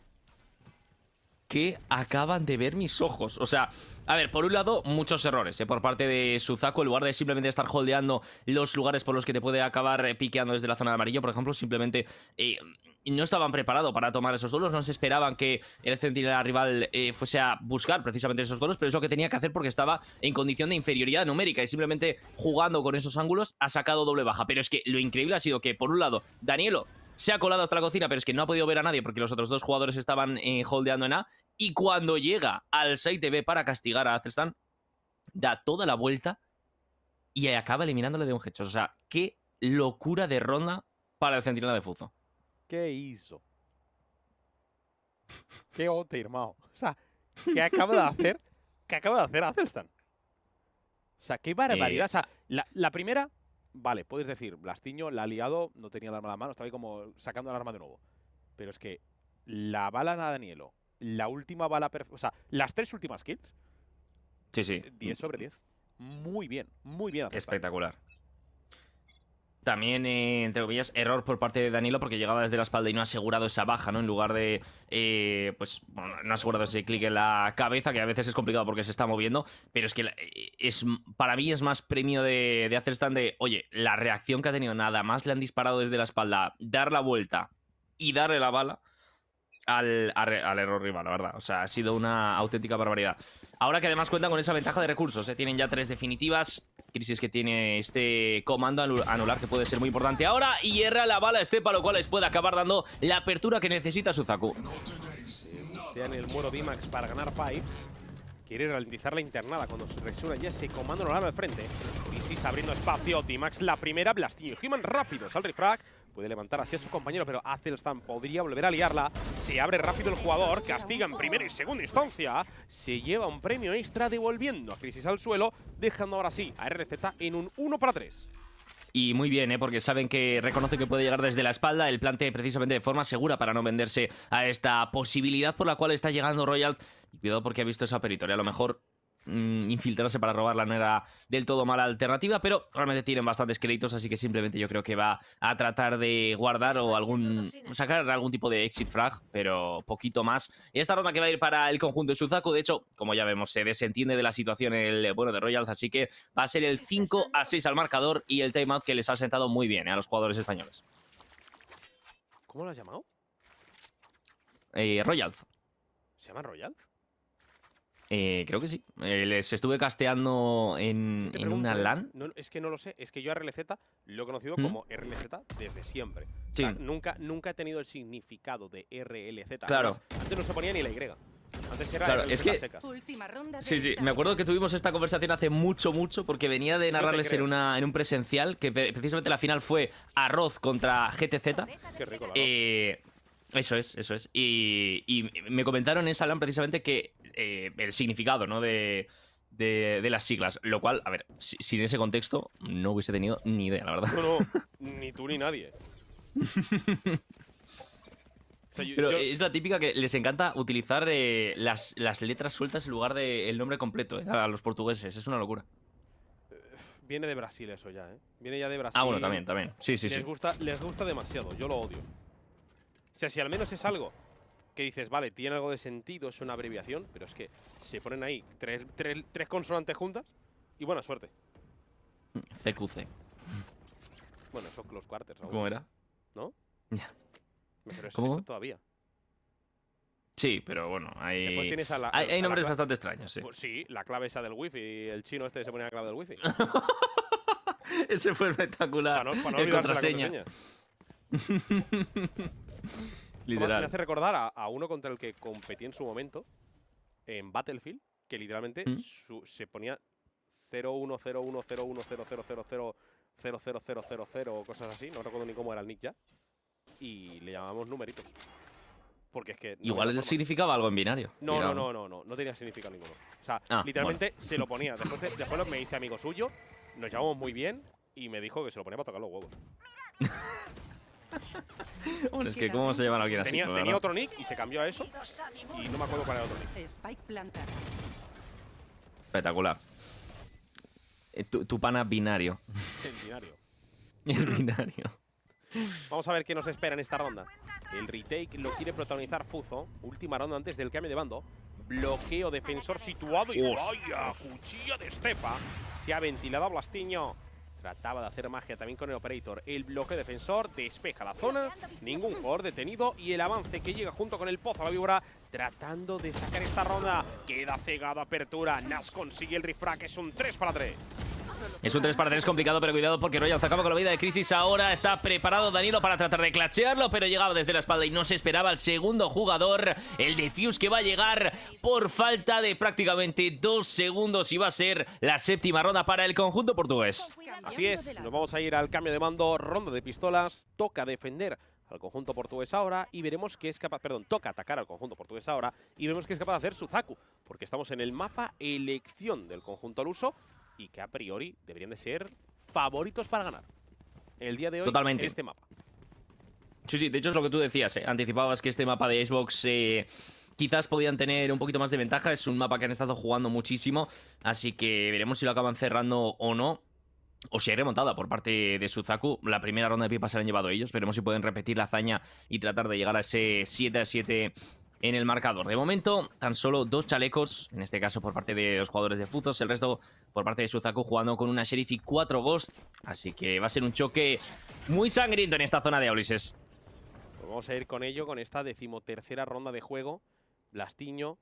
[SPEAKER 1] ¿Qué acaban de ver mis ojos? O sea, a ver, por un lado, muchos errores eh, por parte de Suzaku. En lugar de simplemente estar holdeando los lugares por los que te puede acabar eh, piqueando desde la zona de amarillo, por ejemplo, simplemente eh, no estaban preparados para tomar esos duelos. No se esperaban que el centinela rival fuese a buscar precisamente esos golos, pero eso lo que tenía que hacer porque estaba en condición de inferioridad numérica y simplemente jugando con esos ángulos ha sacado doble baja. Pero es que lo increíble ha sido que, por un lado, Danielo se ha colado hasta la cocina, pero es que no ha podido ver a nadie porque los otros dos jugadores estaban eh, holdeando en A. Y cuando llega al 6 B para castigar a Athelstan, da toda la vuelta y acaba eliminándole de un headshot. O sea, qué locura de ronda para el centinela de Fuzo.
[SPEAKER 2] ¿Qué hizo? Qué ote, hermano. O sea, ¿qué acaba de hacer? ¿Qué acaba de hacer Athelstan? O sea, qué barbaridad. Eh. O sea, la primera vale, podéis decir, Blastiño la ha liado, no tenía el arma en la mano, estaba ahí como sacando el arma de nuevo. Pero es que la bala a Danielo, la última bala, o sea, las tres últimas kills. Sí, sí. 10 eh, sobre 10. Muy bien, muy bien. Espectacular.
[SPEAKER 1] También, eh, entre comillas, error por parte de Danilo porque llegaba desde la espalda y no ha asegurado esa baja, ¿no? En lugar de, eh, pues, bueno, no ha asegurado ese clic en la cabeza, que a veces es complicado porque se está moviendo, pero es que eh, es, para mí es más premio de, de hacer stand de, oye, la reacción que ha tenido nada más le han disparado desde la espalda, dar la vuelta y darle la bala, al, error rival, la verdad. O sea, ha sido una auténtica barbaridad. Ahora que además cuenta con esa ventaja de recursos, ¿eh? tienen ya tres definitivas. Crisis que tiene este comando anular que puede ser muy importante ahora. Y la bala Estepa, lo cual les puede acabar dando la apertura que necesita Suzaku.
[SPEAKER 2] en el muro Dimax para ganar Pipes. Quiere ralentizar la internada cuando se resuena ya ese comando anular al frente. Crisis abriendo espacio. Dimax la primera. Blastillo. Human rápido al refrag. Puede levantar así a su compañero, pero Azelstan podría volver a liarla. Se abre rápido el jugador, castiga en primera y segunda instancia. Se lleva un premio extra devolviendo a Crisis al suelo, dejando ahora sí a RZ en un 1 para 3.
[SPEAKER 1] Y muy bien, ¿eh? porque saben que reconoce que puede llegar desde la espalda. El plante precisamente de forma segura para no venderse a esta posibilidad por la cual está llegando Royal. cuidado porque ha visto esa peritoria. A lo mejor Mm, infiltrarse para robarla no era del todo mala alternativa, pero realmente tienen bastantes créditos, así que simplemente yo creo que va a tratar de guardar o algún sacar algún tipo de exit frag, pero poquito más. y Esta ronda que va a ir para el conjunto de Suzaku, de hecho, como ya vemos, se desentiende de la situación el bueno de Royals, así que va a ser el 5 a 6 al marcador y el timeout que les ha sentado muy bien eh, a los jugadores españoles. ¿Cómo lo has llamado? Eh, Royals. ¿Se llama Royals? Eh, creo que sí. Eh, les estuve casteando en, una eh, LAN.
[SPEAKER 2] es que no lo sé. Es que yo a RLZ lo he conocido ¿Mm? como RLZ desde siempre. O sea, nunca, nunca he tenido el significado de RLZ. Claro. antes no se ponía ni la Y. Antes era claro, RLZ es que,
[SPEAKER 1] Sí, sí. Me acuerdo que tuvimos esta conversación hace mucho, mucho, porque venía de narrarles en, una, en un presencial que precisamente la final fue Arroz contra GTZ. Qué rico, eso es, eso es. Y, y me comentaron en esa LAN precisamente que eh, el significado, ¿no? De, las siglas. Lo cual, a ver, sin ese contexto no hubiese tenido ni idea, la verdad.
[SPEAKER 2] ni tú ni nadie. es
[SPEAKER 1] la típica que les encanta utilizar eh, las, letras sueltas en lugar del nombre completo eh, a los portugueses. Es una locura.
[SPEAKER 2] Viene de Brasil eso ya, ¿eh? Viene ya de ah, Brasil. Ah, bueno, también, también. Sí, sí, sí. Gusta, les gusta demasiado, yo lo odio. O sea, si al menos es algo dices, vale, tiene algo de sentido, es una abreviación, pero es que se ponen ahí tres, tres, consonantes juntas y buena suerte. CQC. Bueno, son los quarters. ¿Cómo era? ¿No? Ya. Pero eso, ¿Cómo? Eso todavía.
[SPEAKER 1] Sí, pero bueno, hay, hay, hay nombres bastante extraños, sí. Pues,
[SPEAKER 2] sí, la clave esa del wifi, el chino este se ponía la clave del wifi. Ese fue espectacular. el contraseña. Me hace recordar a, uno contra el que competí en su momento, en Battlefield, que literalmente mm. se ponía 010101000000000 cosas así, no recuerdo ni cómo era el nick ya, y le llamábamos numeritos. Porque es que. Igual
[SPEAKER 1] significaba algo en binario. No, no, no,
[SPEAKER 2] no, no, no tenía significado ninguno. O sea, ah, literalmente se lo ponía. Después, me hice amigo suyo, nos llamamos muy bien y me dijo que se lo ponía para tocar los huevos. es que cómo se a alguien así. Tenía, tenía otro nick y se cambió a eso. Y no me acuerdo cuál era el otro nick. Spike planta.
[SPEAKER 1] Espectacular. Eh, tu, pana binario.
[SPEAKER 2] El binario.
[SPEAKER 1] el binario.
[SPEAKER 2] Vamos a ver qué nos espera en esta ronda. El retake lo quiere protagonizar Fuzo. Última ronda antes del cambio de bando. Bloqueo defensor situado y vaya cuchilla de Estepa. Se ha ventilado Blastiño. Trataba de hacer magia también con el Operator. El bloque defensor despeja la zona. Ningún jugador detenido. Y el avance que llega junto con el Pozo a la Víbora tratando de sacar esta ronda. Queda cegada apertura. Nas consigue el que Es un 3 para 3.
[SPEAKER 1] Es un 3 para 3 complicado, pero cuidado porque Royal acaba con la vida de Crisis. Ahora está preparado Danilo para tratar de clachearlo, pero llegaba desde la espalda y no se esperaba el segundo jugador, el Defuse, que va a llegar por falta de prácticamente dos segundos y va a ser la séptima ronda para el conjunto portugués.
[SPEAKER 2] Así es, nos vamos a ir al cambio de mando, ronda de pistolas, toca defender al conjunto portugués ahora y veremos que es capaz, perdón, toca atacar al conjunto portugués ahora y vemos que es capaz de hacer su zaku. porque estamos en el mapa elección del conjunto al uso y que a priori deberían de ser favoritos para ganar el día de hoy en este mapa.
[SPEAKER 1] Sí, sí, de hecho es lo que tú decías, eh. anticipabas que este mapa de Xbox... Eh, quizás podían tener un poquito más de ventaja. Es un mapa que han estado jugando muchísimo, así que veremos si lo acaban cerrando o no o si hay remontada por parte de Suzaku, la primera ronda de pipas se la han llevado ellos. Veremos si pueden repetir la hazaña y tratar de llegar a ese 7 a 7 en el marcador. De momento, tan solo dos chalecos, en este caso por parte de los jugadores de Fuzos, el resto por parte de Suzaku jugando con una Sheriff y cuatro Ghosts, Así que va a ser un choque muy sangriento en esta zona de Aulises.
[SPEAKER 2] Pues vamos a ir con ello, con esta decimotercera ronda de juego. Blastiño,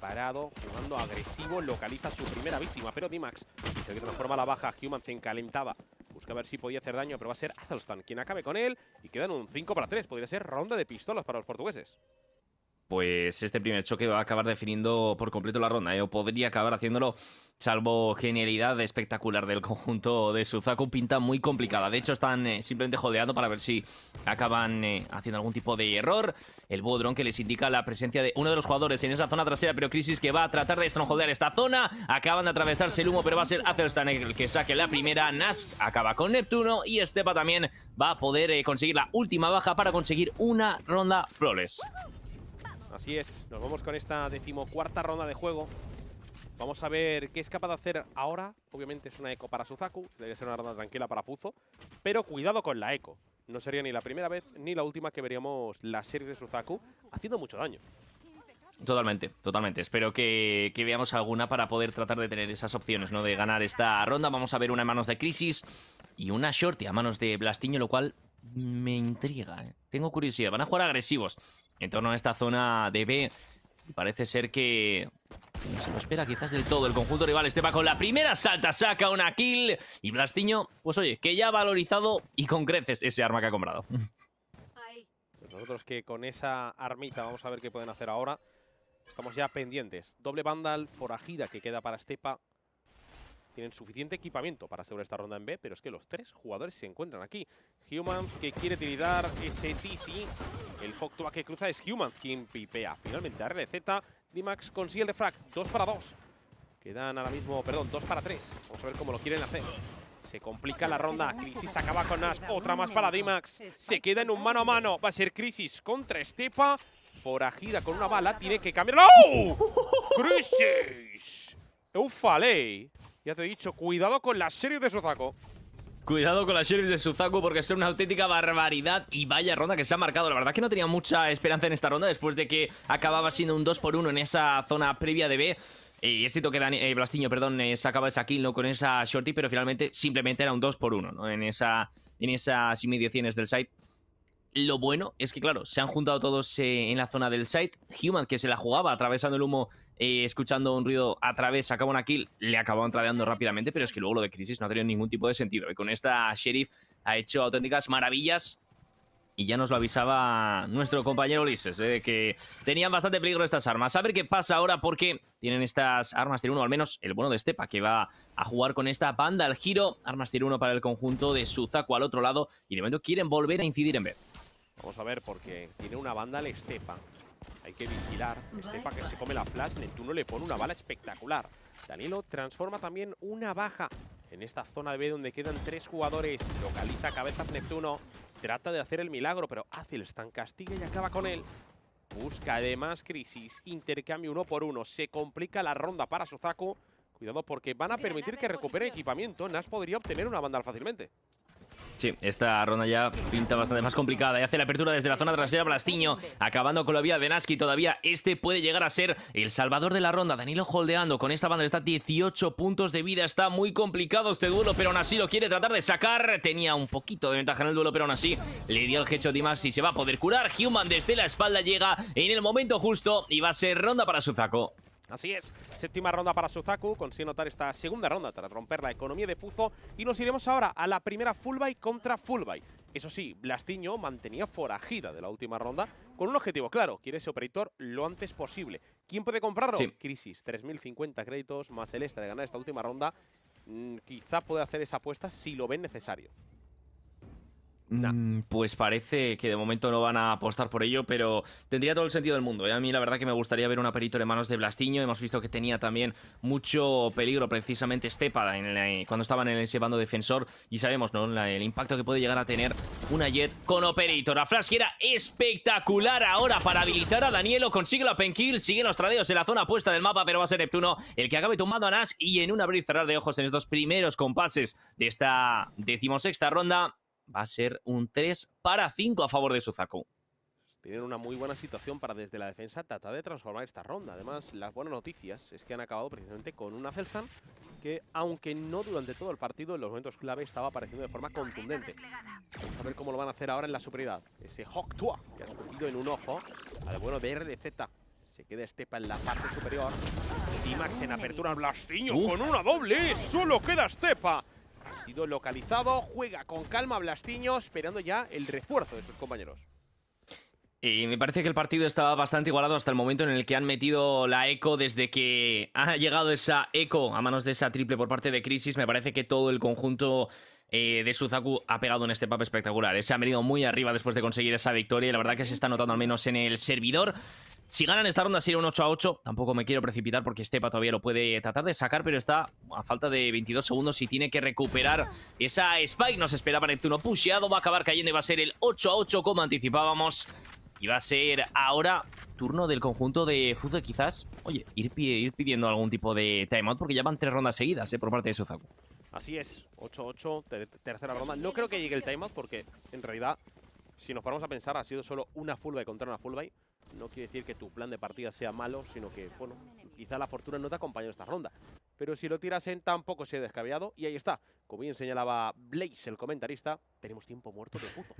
[SPEAKER 2] parado, jugando agresivo, localiza su primera víctima, pero Dimax se transforma a la baja, Human se encalentaba. Busca ver si podía hacer daño, pero va a ser Athelstan quien acabe con él. Y quedan un 5 para 3. Podría ser ronda de pistolas para los portugueses
[SPEAKER 1] pues este primer choque va a acabar definiendo por completo la ronda, Yo ¿eh? podría acabar haciéndolo, salvo genialidad espectacular del conjunto de Suzaku, pinta muy complicada. De hecho, están eh, simplemente jodeando para ver si acaban eh, haciendo algún tipo de error. El Bodron que les indica la presencia de uno de los jugadores en esa zona trasera, pero Crisis que va a tratar de estronjodear esta zona. Acaban de atravesarse el humo, pero va a ser Athelstan el que saque la primera. Nask acaba con Neptuno y Estepa también va a poder conseguir la última baja para conseguir una ronda flores.
[SPEAKER 2] Así es, nos vamos con esta decimocuarta ronda de juego. Vamos a ver qué es capaz de hacer ahora. Obviamente es una eco para Suzaku, debe ser una ronda tranquila para Fuzo. Pero cuidado con la eco. No sería ni la primera vez ni la última que veríamos la serie de Suzaku haciendo mucho daño.
[SPEAKER 1] Totalmente, totalmente. Espero que, veamos alguna para poder tratar de tener esas opciones, ¿no? De ganar esta ronda. Vamos a ver una en manos de Crisis y una shorty a manos de Blastiño, lo cual me intriga. ¿eh? Tengo curiosidad. Van a jugar agresivos en torno a esta zona de B. parece ser que no se lo espera quizás del todo el conjunto rival. Estepa con la primera salta, saca una kill. Y Blastiño, pues oye, que ya ha valorizado y con creces ese arma que ha comprado.
[SPEAKER 2] Pues nosotros que con esa armita vamos a ver qué pueden hacer ahora. Estamos ya pendientes. Doble Vandal, forajida que queda para Estepa tienen suficiente equipamiento para asegurar esta ronda en B, pero es que los tres jugadores se encuentran aquí. Human que quiere tirar ese TC, el Foctua que cruza es Human quien pipea. Finalmente a RLZ, Dimax consigue el defrag, Dos para dos. Quedan ahora mismo, perdón, dos para tres. Vamos a ver cómo lo quieren hacer. Se complica la ronda. Crisis acaba con Nash. Otra más para Dimax. Se queda en un mano a mano. Va a ser Crisis contra Estepa. Forajida con una bala. Tiene que cambiarlo… ¡Oh! ¡Crisis! ¡Eufale! Ya te he dicho, cuidado con la serie de Suzaco.
[SPEAKER 1] Cuidado con la series de Suzaco porque es una auténtica barbaridad y vaya ronda que se ha marcado. La verdad que no tenía mucha esperanza en esta ronda después de que acababa siendo un 2 por 1 en esa zona previa de B. Y eh, es cierto que Dani, eh, Blastiño, perdón, se eh, sacaba esa kill con esa shorty, pero finalmente simplemente era un 2 por 1 en, esa, en esas inmediaciones del site. Lo bueno es que, claro, se han juntado todos en la zona del site. Human, que se la jugaba atravesando el humo eh, escuchando un ruido a través, sacaba una kill, le acababan tradeando rápidamente, pero es que luego lo de Crisis no ha tenido ningún tipo de sentido. Y con esta Sheriff ha hecho auténticas maravillas y ya nos lo avisaba nuestro compañero Ulises, eh, que tenían bastante peligro estas armas. A ver qué pasa ahora porque tienen estas armas tier 1, al menos el bueno de Estepa, que va a jugar con esta banda al giro. Armas tier 1 para el conjunto de Suzaku al otro lado y de momento quieren volver a incidir en B.
[SPEAKER 2] Vamos a ver, porque tiene una banda al Estepa. Hay que vigilar. para que se come la flash. Neptuno le pone una bala espectacular. Danilo transforma también una baja en esta zona de B donde quedan tres jugadores. Localiza cabezas Neptuno. Trata de hacer el milagro, pero stand castiga y acaba con él. Busca además crisis, intercambio uno por uno. Se complica la ronda para Suzaku. Cuidado porque van a permitir que recupere equipamiento. Nash podría obtener una banda fácilmente.
[SPEAKER 1] Sí, esta ronda ya pinta bastante más complicada y hace la apertura desde la zona trasera Blastiño, acabando con la vía de Naski todavía. Este puede llegar a ser el salvador de la ronda. Danilo holdeando con esta banda está 18 puntos de vida. Está muy complicado este duelo, pero aún así lo quiere tratar de sacar. Tenía un poquito de ventaja en el duelo, pero aún así le dio el de Dimas y se va a poder curar. Human desde la espalda llega en el momento justo y va a ser ronda para Suzaco.
[SPEAKER 2] Así es, séptima ronda para Suzaku, consigue notar esta segunda ronda para romper la economía de Fuzo y nos iremos ahora a la primera buy contra buy. Eso sí, Blastiño mantenía forajida de la última ronda con un objetivo claro, quiere ese operator lo antes posible. ¿Quién puede comprarlo? Crisis, 3.050 créditos más el extra este de ganar esta última ronda. Mm, quizá puede hacer esa apuesta si lo ven necesario.
[SPEAKER 1] Mm, pues parece que de momento no van a apostar por ello, pero tendría todo el sentido del mundo. ¿eh? A mí la verdad que me gustaría ver un aperito en manos de Blastiño. Hemos visto que tenía también mucho peligro precisamente Estepada en eh, cuando estaban en ese bando defensor y sabemos ¿no? el impacto que puede llegar a tener una Jet con Operator. La flash que era espectacular ahora para habilitar a Danielo. Consigue la penkill, sigue los tradeos en la zona puesta del mapa, pero va a ser Neptuno el que acabe tumbando a Nash y en un abrir y cerrar de ojos en estos primeros compases de esta decimosexta ronda va a ser un 3 para 5 a favor de Suzaku.
[SPEAKER 2] Tienen una muy buena situación para desde la defensa tratar de transformar esta ronda. Además, las buenas noticias es que han acabado precisamente con una CelSan que, aunque no durante todo el partido, en los momentos clave estaba apareciendo de forma contundente. Vamos a ver cómo lo van a hacer ahora en la superioridad. Ese Hoktua que ha escogido en un ojo al bueno de RDZ. Se queda Estepa en la parte superior. Max en apertura al Blastiño con una doble. Solo queda Estepa. Ha sido localizado, juega con calma Blastiño, esperando ya el refuerzo de sus compañeros.
[SPEAKER 1] Y me parece que el partido estaba bastante igualado hasta el momento en el que han metido la eco. Desde que ha llegado esa eco a manos de esa triple por parte de Crisis, me parece que todo el conjunto eh, de Suzaku ha pegado un Step Up espectacular. Eh. Se ha venido muy arriba después de conseguir esa victoria y la verdad que se está notando al menos en el servidor. Si ganan esta ronda sería un 8 a 8. Tampoco me quiero precipitar porque Estepa todavía lo puede tratar de sacar, pero está a falta de 22 segundos y tiene que recuperar esa Spike. Nos esperaba turno pusheado, va a acabar cayendo y va a ser el 8 a 8 como anticipábamos. Y va a ser ahora turno del conjunto de Fuzo quizás, oye, ir, pidiendo algún tipo de timeout porque ya van tres rondas seguidas eh, por parte de Suzaku.
[SPEAKER 2] Así es, 8-8, tercera ronda. No creo que llegue el timeout porque en realidad, si nos paramos a pensar, ha sido solo una fullback contra una fullback. No quiere decir que tu plan de partida sea malo, sino que, bueno, quizá la fortuna no te acompañe en esta ronda. Pero si lo tiras en tampoco se ha descabellado. Y ahí está, como bien señalaba Blaze, el comentarista, tenemos tiempo muerto de fútbol.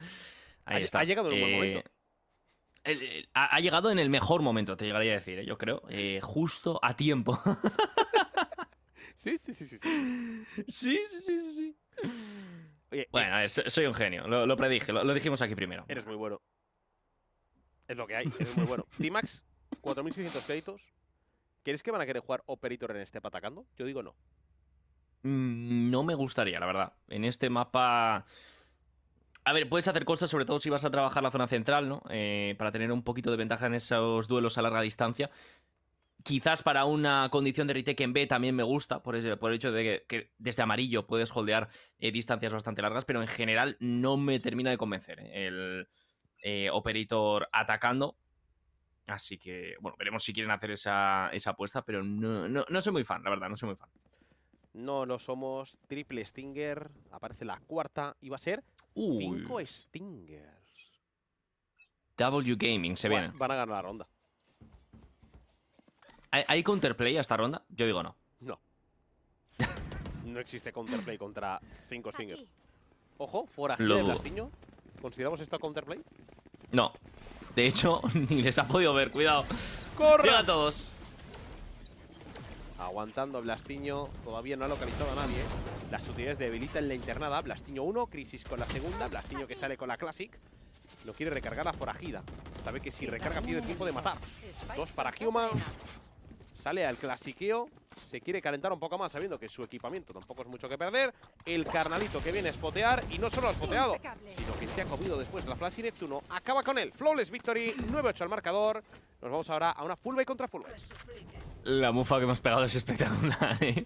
[SPEAKER 1] ahí ha, está. ha llegado en eh, momento. ha, llegado en el mejor momento, te llegaría a decir, ¿eh? yo creo. Eh, justo a tiempo.
[SPEAKER 2] Sí, sí, sí, sí. Sí, sí, sí, sí. Eh,
[SPEAKER 1] bueno, soy un genio. Lo, predije, lo, dijimos aquí primero. Eres
[SPEAKER 2] muy bueno. Es lo que hay, eres muy bueno. T-Max, 4.600 créditos. ¿Quieres que van a querer jugar Operator en este atacando? Yo digo no.
[SPEAKER 1] Mm, no me gustaría, la verdad. En este mapa... A ver, puedes hacer cosas, sobre todo si vas a trabajar la zona central, ¿no? Eh, para tener un poquito de ventaja en esos duelos a larga distancia. Quizás para una condición de retake en B también me gusta, por, por el hecho de que, desde amarillo puedes holdear eh, distancias bastante largas, pero en general no me termina de convencer ¿eh? el eh, operator atacando. Así que, bueno, veremos si quieren hacer esa, apuesta, pero no, soy muy fan, la verdad, no soy muy fan.
[SPEAKER 2] No no somos. Triple Stinger. Aparece la cuarta y va a ser cinco Stingers.
[SPEAKER 1] W Gaming se viene. Van a ganar la ronda. ¿Hay counterplay a esta ronda? Yo digo no.
[SPEAKER 2] No. no existe counterplay contra 5 Stingers. Ojo, fuera de ¿Consideramos esto counterplay?
[SPEAKER 1] No. De hecho, ni les ha podido
[SPEAKER 2] ver. Cuidado. ¡Corre! a todos. Aguantando Blastiño. Todavía no ha localizado a nadie. Las utilidades debilitan la internada. Blastiño 1, Crisis con la segunda. Blastiño que sale con la Classic. Lo quiere recargar a Forajida. Sabe que si recarga pierde tiempo de matar. Dos para Human. Sale al clasiqueo. Se quiere calentar un poco más, sabiendo que su equipamiento tampoco es mucho que perder. El carnalito que viene a spotear Y no solo ha spoteado, sino que se ha comido después la flash y Neptuno. Acaba con él. Flawless Victory, 9-8 al marcador. Nos vamos ahora a una y contra fullback.
[SPEAKER 1] La mufa que hemos pegado es espectacular, ¿eh?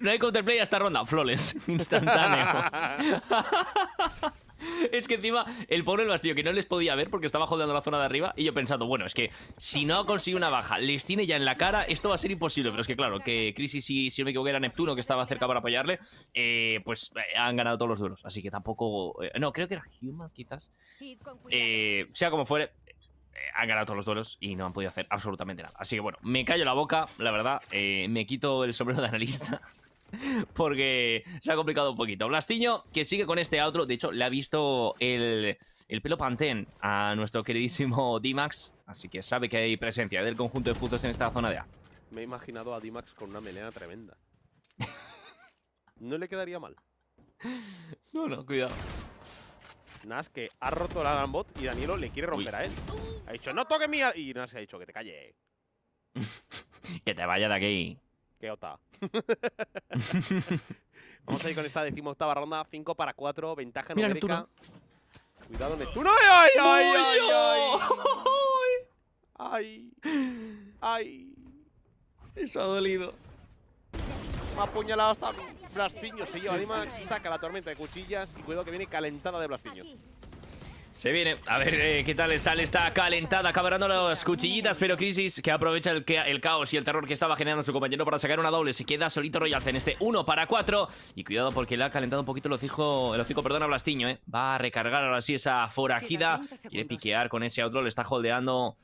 [SPEAKER 1] No hay counterplay a esta ronda. Flawless, instantáneo. es que encima, el pobre el Bastillo, que no les podía ver porque estaba jodeando la zona de arriba. Y yo pensando, bueno, es que si no consigue una baja, les tiene ya en la cara, esto va a ser imposible. Pero es que claro, que Crisis, y si no me equivoco, era Neptuno que estaba cerca para apoyarle, eh, pues eh, han ganado todos los duelos. Así que tampoco. Eh, no, creo que era Human, quizás. sea como fuere, han ganado todos los duelos y no han podido hacer absolutamente nada. Así que bueno, me callo la boca, la verdad, me quito el sombrero de analista porque se ha complicado un poquito. Blastiño, que sigue con este otro De hecho, le ha visto el, pelo pantén a nuestro queridísimo d Así que sabe que hay presencia del conjunto de putos en esta zona de A.
[SPEAKER 2] Me he imaginado a d con una melena tremenda. no le quedaría mal. No, no, cuidado. Nas que ha roto la bot y Danilo le quiere romper a él. Ha dicho, no toque mía. Y Nas ha dicho, que te calle.
[SPEAKER 1] que te vaya de aquí.
[SPEAKER 2] ¿Qué OTA? Vamos a ir con esta decimoctava ronda, 5 para 4, ventaja Mira, numérica. Cuidado, Neptuno. ¡Ay, ay, ay, ay! ¡Ay! ¡Ay! Eso ha dolido. Me ha apuñalado hasta Blastiño. Se lleva Animax, saca la tormenta de cuchillas y cuidado que viene calentada de Blastiño.
[SPEAKER 1] Se viene. A ver eh, qué tal le sale. Está calentada, cabrando las cuchillitas, pero Crisis, que aprovecha el, caos y el terror que estaba generando su compañero para sacar una doble, se queda solito Royal en este 1 para 4. Y cuidado porque le ha calentado un poquito el hocico, el hocico perdón, a Blastiño, eh. Va a recargar ahora sí esa forajida. Quiere piquear con ese otro, le está holdeando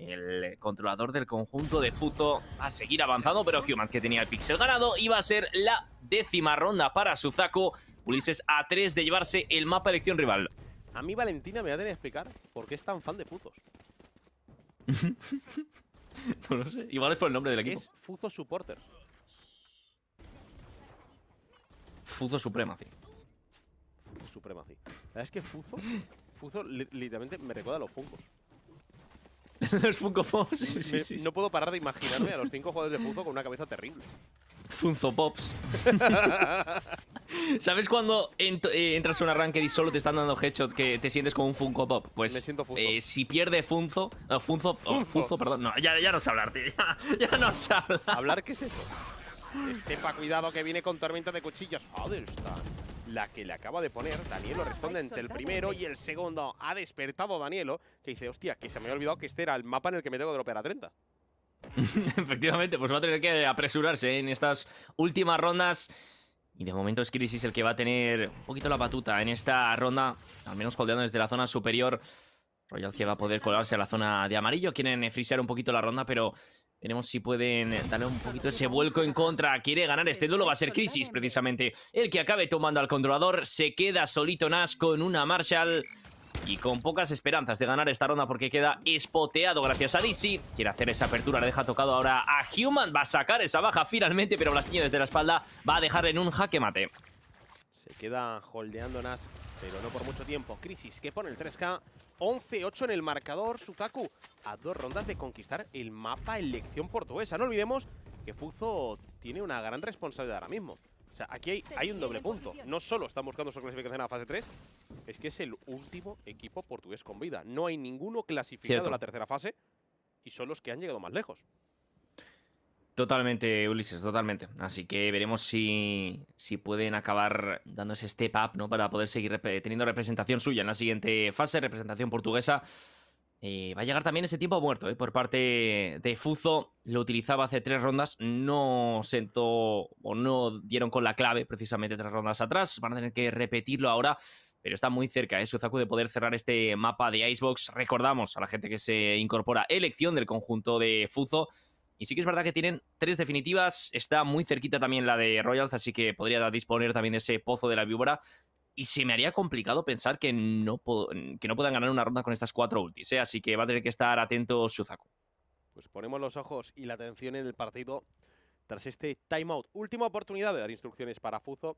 [SPEAKER 1] el controlador del conjunto de Fuzo va a seguir avanzando, pero Human, que tenía el pixel ganado, iba a ser la décima ronda para Suzaku. Ulises a 3 de llevarse el mapa elección rival.
[SPEAKER 2] A mí Valentina me va a tener que explicar por qué es tan fan de Fuzos. no lo sé. Igual es por el nombre del equipo. Es Fuzo Supporter. Fuzo Supremacy. Supremacy. La verdad es que Fuzo, Fuzo literalmente me recuerda a los Funkos. los Funko Pops, sí, sí, No puedo parar de imaginarme a los cinco jugadores de Fuzo con una cabeza terrible.
[SPEAKER 1] Funzo Pops.
[SPEAKER 2] ¿Sabes cuando eh, entras en un arranque y solo te están
[SPEAKER 1] dando headshot que te sientes como un Funko Pop? Pues siento funzo. Eh, si pierde Funzo, oh, Funzo, funzo. perdón, ya, no sé hablar, tío, ya, no sé hablar. ¿Hablar qué es eso?
[SPEAKER 2] Estepa, cuidado que viene con tormenta de Cuchillos. está la que le acaba de poner. Danielo responde entre el primero y el segundo. Ha despertado Danielo, que dice, hostia, que se me había olvidado que este era el mapa en el que me tengo de dropear a 30.
[SPEAKER 1] Efectivamente, pues va a tener que apresurarse en estas últimas rondas. Y de momento es Crisis el que va a tener un poquito la batuta en esta ronda, al menos colgando desde la zona superior. Royal que va a poder colarse a la zona de amarillo. Quieren eh, frisear un poquito la ronda, pero veremos si pueden eh, darle un poquito ese vuelco en contra. Quiere ganar este duelo, va a ser Crisis precisamente. El que acabe tomando al controlador se queda solito Nas con una Marshall y con pocas esperanzas de ganar esta ronda porque queda espoteado gracias a DC. Quiere hacer esa apertura, le deja tocado ahora a Human. Va a sacar esa baja finalmente, pero Blastiño desde la espalda va a dejar en un jaque mate.
[SPEAKER 2] Se queda holdeando Nas, pero no por mucho tiempo. Crisis que pone el 3K. 11-8 en el marcador. Sutaku a dos rondas de conquistar el mapa elección portuguesa. No olvidemos que Fuzo tiene una gran responsabilidad ahora mismo. O sea, aquí hay, un doble punto. No solo están buscando su clasificación en la fase 3, es que es el último equipo portugués con vida. No hay ninguno clasificado en la tercera fase y son los que han llegado más lejos.
[SPEAKER 1] Totalmente, Ulises, totalmente. Así que veremos si, si pueden acabar dando ese step up, ¿no? Para poder seguir teniendo representación suya en la siguiente fase, representación portuguesa. Eh, va a llegar también ese tiempo muerto ¿eh? por parte de Fuzo. Lo utilizaba hace tres rondas. No sentó o no dieron con la clave precisamente tres rondas atrás. Van a tener que repetirlo ahora. Pero está muy cerca ¿eh? Suzaku de poder cerrar este mapa de Icebox. Recordamos a la gente que se incorpora elección del conjunto de Fuzo. Y sí que es verdad que tienen tres definitivas. Está muy cerquita también la de Royals, así que podría disponer también de ese pozo de la víbora. Y se me haría complicado pensar que no, no puedan ganar una ronda con estas cuatro ultis, ¿eh? así que va a tener que estar atento Suzaku.
[SPEAKER 2] Pues ponemos los ojos y la atención en el partido tras este timeout. Última oportunidad de dar instrucciones para Fuzo,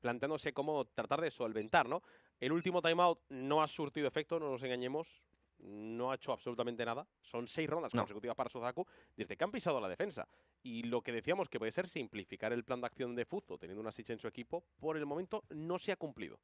[SPEAKER 2] planteándose cómo tratar de solventar, ¿no? El último timeout no ha surtido efecto, no nos engañemos, no ha hecho absolutamente nada. Son seis rondas consecutivas para Suzaku desde que han pisado la defensa. Y lo que decíamos que puede ser simplificar el plan de acción de Fuzo teniendo una Sitch en su equipo, por el momento no se ha cumplido.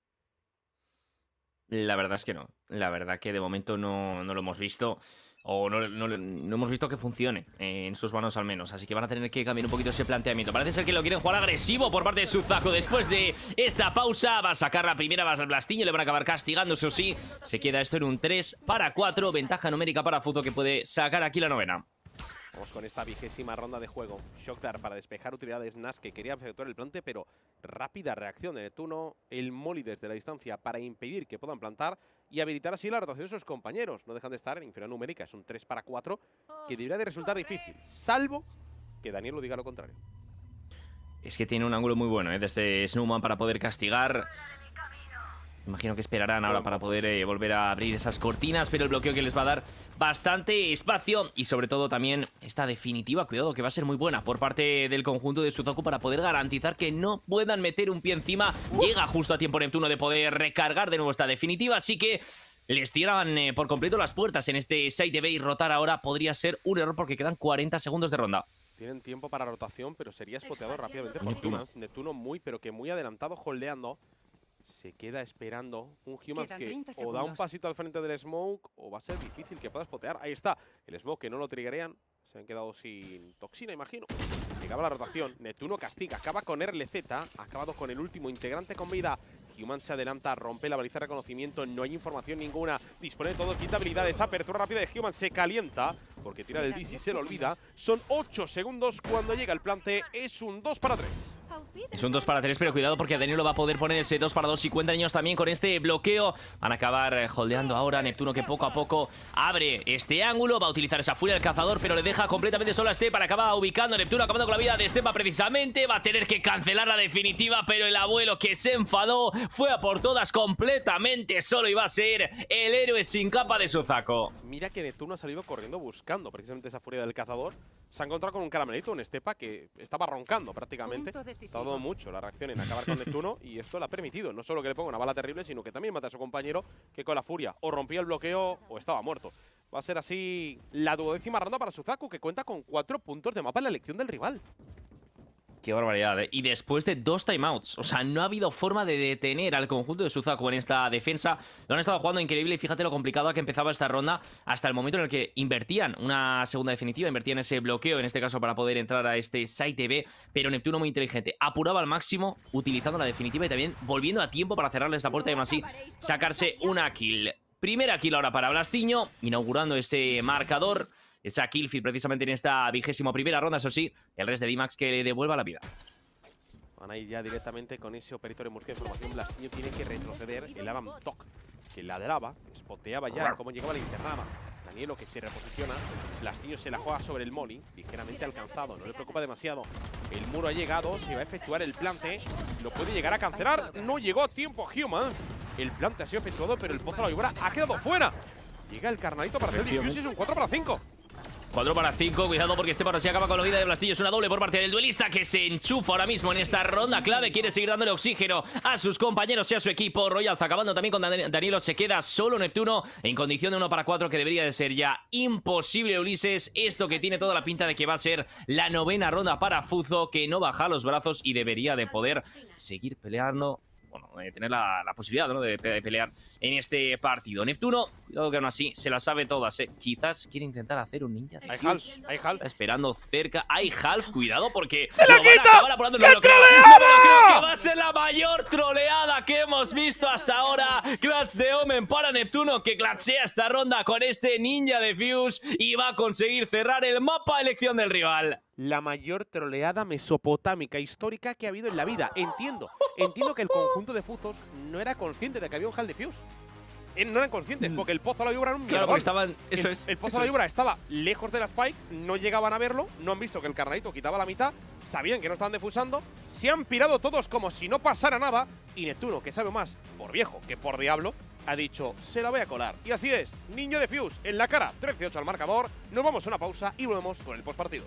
[SPEAKER 1] La verdad es que no. La verdad que de momento no, no lo hemos visto. O no, hemos visto que funcione eh, en sus manos al menos. Así que van a tener que cambiar un poquito ese planteamiento. Parece ser que lo quieren jugar agresivo por parte de Suzaco. Después de esta pausa va a sacar la primera barra Le van a acabar castigando, o sí. Se queda esto en un 3 para 4. Ventaja numérica para Fuzo que puede sacar aquí la novena
[SPEAKER 2] con esta vigésima ronda de juego. Shocktar para despejar utilidades. Nas que quería efectuar el plante, pero rápida reacción de Tuno El Moli desde la distancia para impedir que puedan plantar y habilitar así la rotación de sus compañeros. No dejan de estar en inferior numérica. Es un 3 para 4 que debería de resultar difícil, salvo que Daniel lo diga lo contrario.
[SPEAKER 1] Es que tiene un ángulo muy bueno ¿eh? desde Snowman para poder castigar. Imagino que esperarán ahora para poder eh, volver a abrir esas cortinas, pero el bloqueo que les va a dar bastante espacio y sobre todo también esta definitiva, cuidado, que va a ser muy buena por parte del conjunto de Suzaku para poder garantizar que no puedan meter un pie encima. Llega justo a tiempo Neptuno de poder recargar de nuevo esta definitiva, así que les cierran eh, por completo las puertas en este site B y rotar ahora podría ser un error porque quedan 40 segundos de ronda.
[SPEAKER 2] Tienen tiempo para rotación, pero sería espoteado rápidamente Neptuno. Neptuno muy, pero que muy adelantado, holdeando se queda esperando un human que o da un pasito al frente del Smoke o va a ser difícil que pueda spotear. Ahí está, el Smoke que no lo triggerean. Se han quedado sin toxina, imagino. Llegaba la rotación, Neptuno castiga, acaba con RLZ, acabado con el último integrante con vida. Human se adelanta, rompe la baliza de reconocimiento, no hay información ninguna, dispone de todo, quita habilidades, apertura rápida de Human, se calienta porque tira del DC, se lo olvida. Son 8 segundos cuando llega el plante, es un 2 para 3.
[SPEAKER 1] Es un 2 para 3, pero cuidado porque lo va a poder poner ese 2 para 2 y cuenta niños también con este bloqueo. Van a acabar eh, holdeando ahora Neptuno que poco a poco abre este ángulo. Va a utilizar esa furia del cazador, pero le deja completamente solo a para Acaba ubicando Neptuno, acabando con la vida de Estepa precisamente. Va a tener que cancelar la definitiva, pero el abuelo que se enfadó fue a por todas completamente solo y va a ser el héroe sin capa de su zaco
[SPEAKER 2] Mira que Neptuno ha salido corriendo buscando precisamente esa furia del cazador se ha encontrado con un caramelito, un Estepa que estaba roncando prácticamente. todo mucho la reacción en acabar con Neptuno y esto le ha permitido no solo que le ponga una bala terrible, sino que también mata a su compañero que con la furia o rompía el bloqueo o estaba muerto. Va a ser así la duodécima ronda para Suzaku, que cuenta con cuatro puntos de mapa en la elección del rival.
[SPEAKER 1] Qué barbaridad. Eh. Y después de dos timeouts, o sea, no ha habido forma de detener al conjunto de Suzaku en esta defensa. Lo han estado jugando increíble y fíjate lo complicado que empezaba esta ronda hasta el momento en el que invertían una segunda definitiva, invertían ese bloqueo, en este caso para poder entrar a este site B, pero Neptuno muy inteligente. Apuraba al máximo utilizando la definitiva y también volviendo a tiempo para cerrarles la puerta y así sacarse una kill. Primera kill ahora para Blastiño, inaugurando ese marcador esa killfield, precisamente en esta vigésima primera ronda, eso sí, el res de Dimax que le devuelva la vida.
[SPEAKER 2] Van a ir ya directamente con ese operatorio en busca de formación. Blastiño tiene que retroceder el Adam Tok, que ladraba, spoteaba ya como llegaba la internada. Danielo que se reposiciona, Blastiño se la juega sobre el Molly, ligeramente alcanzado, no le preocupa demasiado. El muro ha llegado, se va a efectuar el plante, lo puede llegar a cancelar, no llegó a tiempo Human. El plante ha sido efectuado, pero el Pozo de la ha quedado fuera. Llega el carnalito para hacer es un 4 para 5.
[SPEAKER 1] 4 para 5, cuidado porque este paro se acaba con la vida de Blastillo. Es una doble por parte del duelista que se enchufa ahora mismo en esta ronda clave. Quiere seguir dándole oxígeno a sus compañeros y a su equipo. Royals acabando también con Danilo. Se queda solo Neptuno en condición de 1 para 4 que debería de ser ya imposible, Ulises. Esto que tiene toda la pinta de que va a ser la novena ronda para Fuzo que no baja los brazos y debería de poder seguir peleando bueno, eh, tener la, posibilidad ¿no? de, pelear en este partido. Neptuno, cuidado que aún así se la sabe todas. ¿eh? Quizás quiere intentar hacer un ninja. de Fuse? half. Está esperando cerca. Hay half, cuidado porque. ¡Se la quita! ¡Que no, que va a ser la mayor troleada que hemos visto hasta ahora. Clutch de Omen para Neptuno que clutchea esta ronda con este ninja de Fuse y
[SPEAKER 2] va a conseguir cerrar el mapa elección del rival la mayor troleada mesopotámica histórica que ha habido en la vida. Entiendo, entiendo que el conjunto de fusos no era consciente de que había un Hall de Fuse. Eh, no eran conscientes, mm. porque el Pozo de la era estaban, el, Pozo de la estaba lejos de la Spike, no llegaban a verlo, no han visto que el carnalito quitaba la mitad, sabían que no estaban defusando, se han pirado todos como si no pasara nada, y Neptuno, que sabe más por viejo que por diablo, ha dicho, se la voy a colar. Y así es, niño de Fuse, en la cara, 13-8 al marcador, nos vamos a una pausa y volvemos con el postpartido.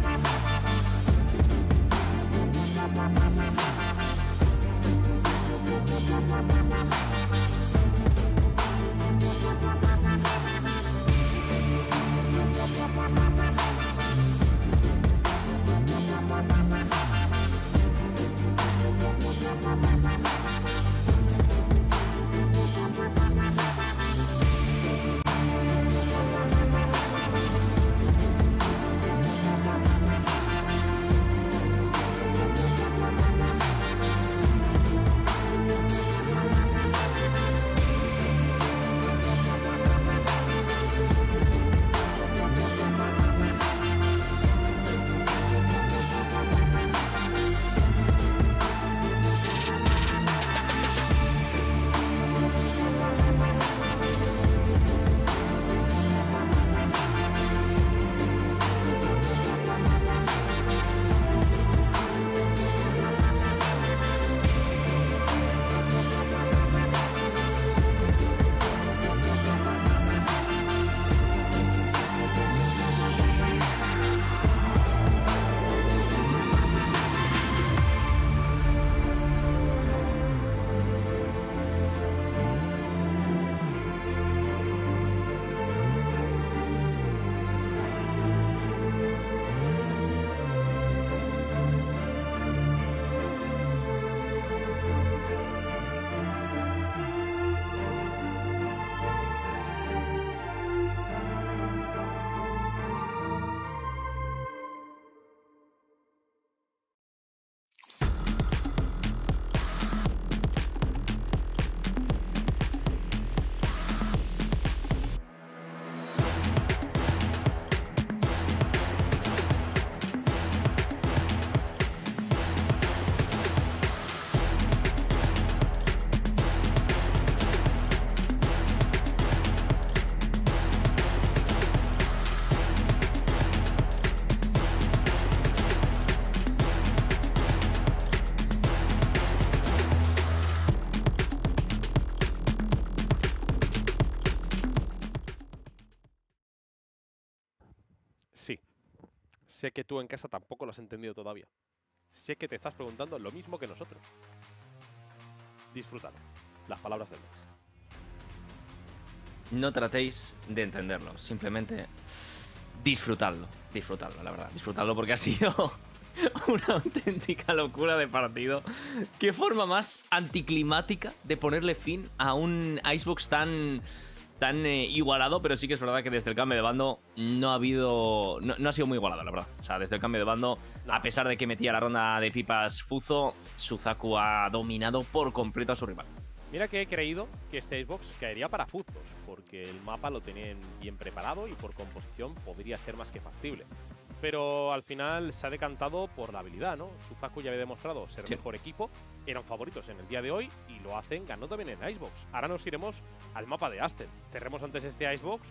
[SPEAKER 2] sé que tú en casa tampoco lo has entendido todavía. Sé que te estás preguntando lo mismo que nosotros. Disfrútalo. Las palabras del mes.
[SPEAKER 1] No tratéis de entenderlo, simplemente disfrutadlo, disfrutadlo, la verdad, disfrutadlo porque ha sido una auténtica locura de partido. Qué forma más anticlimática de ponerle fin a un Icebox tan tan eh, igualado, pero sí que es verdad que desde el cambio de bando no ha habido. No, ha sido muy igualado, la verdad. O sea, desde el cambio de bando, a pesar de que metía la ronda de pipas Fuzo, Suzaku ha dominado por completo a su rival.
[SPEAKER 2] Mira que he creído que este Xbox caería para Fuzos, porque el mapa lo tenían bien preparado y por composición podría ser más que factible pero al final se ha decantado por la habilidad, ¿no? Suzaku ya había demostrado ser mejor equipo, eran favoritos en el día de hoy y lo hacen ganando también en Icebox. Ahora nos iremos al mapa de Astel. Cerremos antes este Icebox,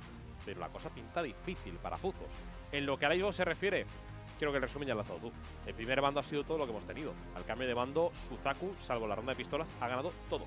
[SPEAKER 2] pero la cosa pinta difícil para Fuzos. En lo que al Icebox se refiere, quiero que el resumen ya lo has El primer bando ha sido todo lo que hemos tenido. Al cambio de bando, Suzaku, salvo la ronda de pistolas, ha ganado todo.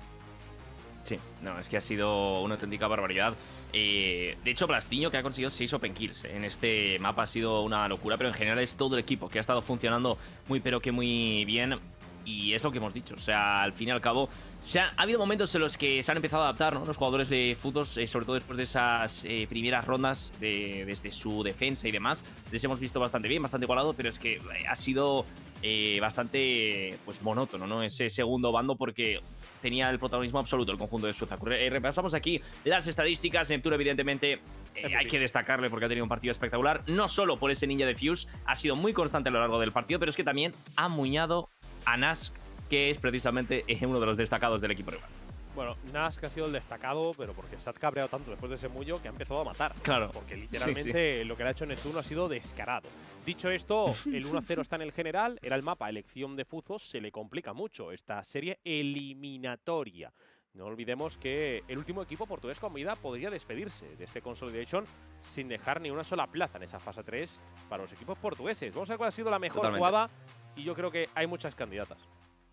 [SPEAKER 1] Sí, no, es que ha sido una auténtica barbaridad. Eh, de hecho, Blastiño que ha conseguido 6 Open Kills eh, en este mapa, ha sido una locura, pero en general es todo el equipo que ha estado funcionando muy, pero que muy bien. Y es lo que hemos dicho, o sea, al fin y al cabo, se ha, habido momentos en los que se han empezado a adaptar los jugadores de fútbol, eh, sobre todo después de esas primeras rondas, desde su defensa y demás. Les hemos visto bastante bien, bastante igualado, pero es que ha sido bastante pues monótono, ¿no? Ese segundo bando, porque tenía el protagonismo absoluto el conjunto de y eh, repasamos aquí las estadísticas. En evidentemente, eh, hay que destacarle porque ha tenido un partido espectacular. No solo por ese ninja de Fuse, ha sido muy constante a lo largo del partido, pero es que también ha muñado a Nask, que es precisamente eh, uno de los destacados del equipo rival.
[SPEAKER 2] Bueno, Nas que ha sido el destacado, pero porque se ha cabreado tanto después de ese mullo que ha empezado a matar. Claro. Porque literalmente lo que le ha hecho Neptuno ha sido descarado. Dicho esto, el 1-0 está en el general, era el mapa, elección de Fuzos, se le complica mucho esta serie eliminatoria. No olvidemos que el último equipo portugués con vida podría despedirse de este Consolidation sin dejar ni una sola plaza en esa fase 3 para los equipos portugueses. Vamos a ver cuál ha sido la mejor jugada y yo creo que hay muchas candidatas.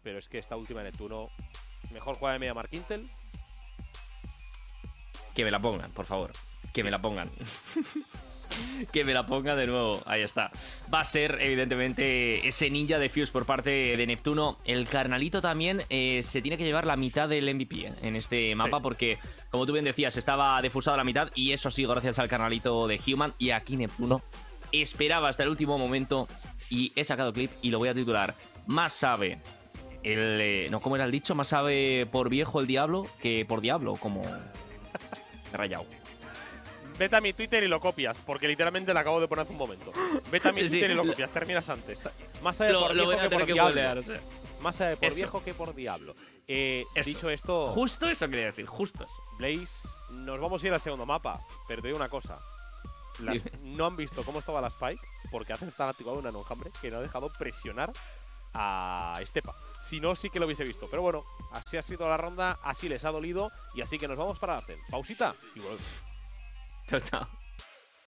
[SPEAKER 2] Pero es que esta última Neptuno Mejor jugada de media Marquintel.
[SPEAKER 1] Que me la pongan, por favor. Que me la pongan. que me la ponga de nuevo. Ahí está. Va a ser, evidentemente, ese ninja de Fuse por parte de Neptuno. El carnalito también eh, se tiene que llevar la mitad del MVP eh, en este mapa porque, como tú bien decías, estaba defusado la mitad y eso sí, gracias al carnalito de Human. Y aquí Neptuno esperaba hasta el último momento y he sacado clip y lo voy a titular. Más sabe eh, no, como era el dicho, más sabe por viejo el diablo que por diablo, como
[SPEAKER 2] rayado. Vete a mi Twitter y lo copias, porque literalmente lo acabo de poner hace un momento. Vete a mi Twitter y lo copias, terminas antes. Más sabe por viejo que por diablo. Más eh, sabe por viejo que por diablo. dicho esto. Justo eso quería decir, justo Blaze, nos vamos a ir al segundo mapa, pero te digo una cosa. no han visto cómo estaba la Spike, porque hacen estar activado una enjambre que no ha dejado presionar a Estepa. Si no, sí que lo hubiese visto. Pero bueno, así ha sido la ronda, así les ha dolido y así que nos vamos para la Pausita y volvemos.
[SPEAKER 1] Chao, chao.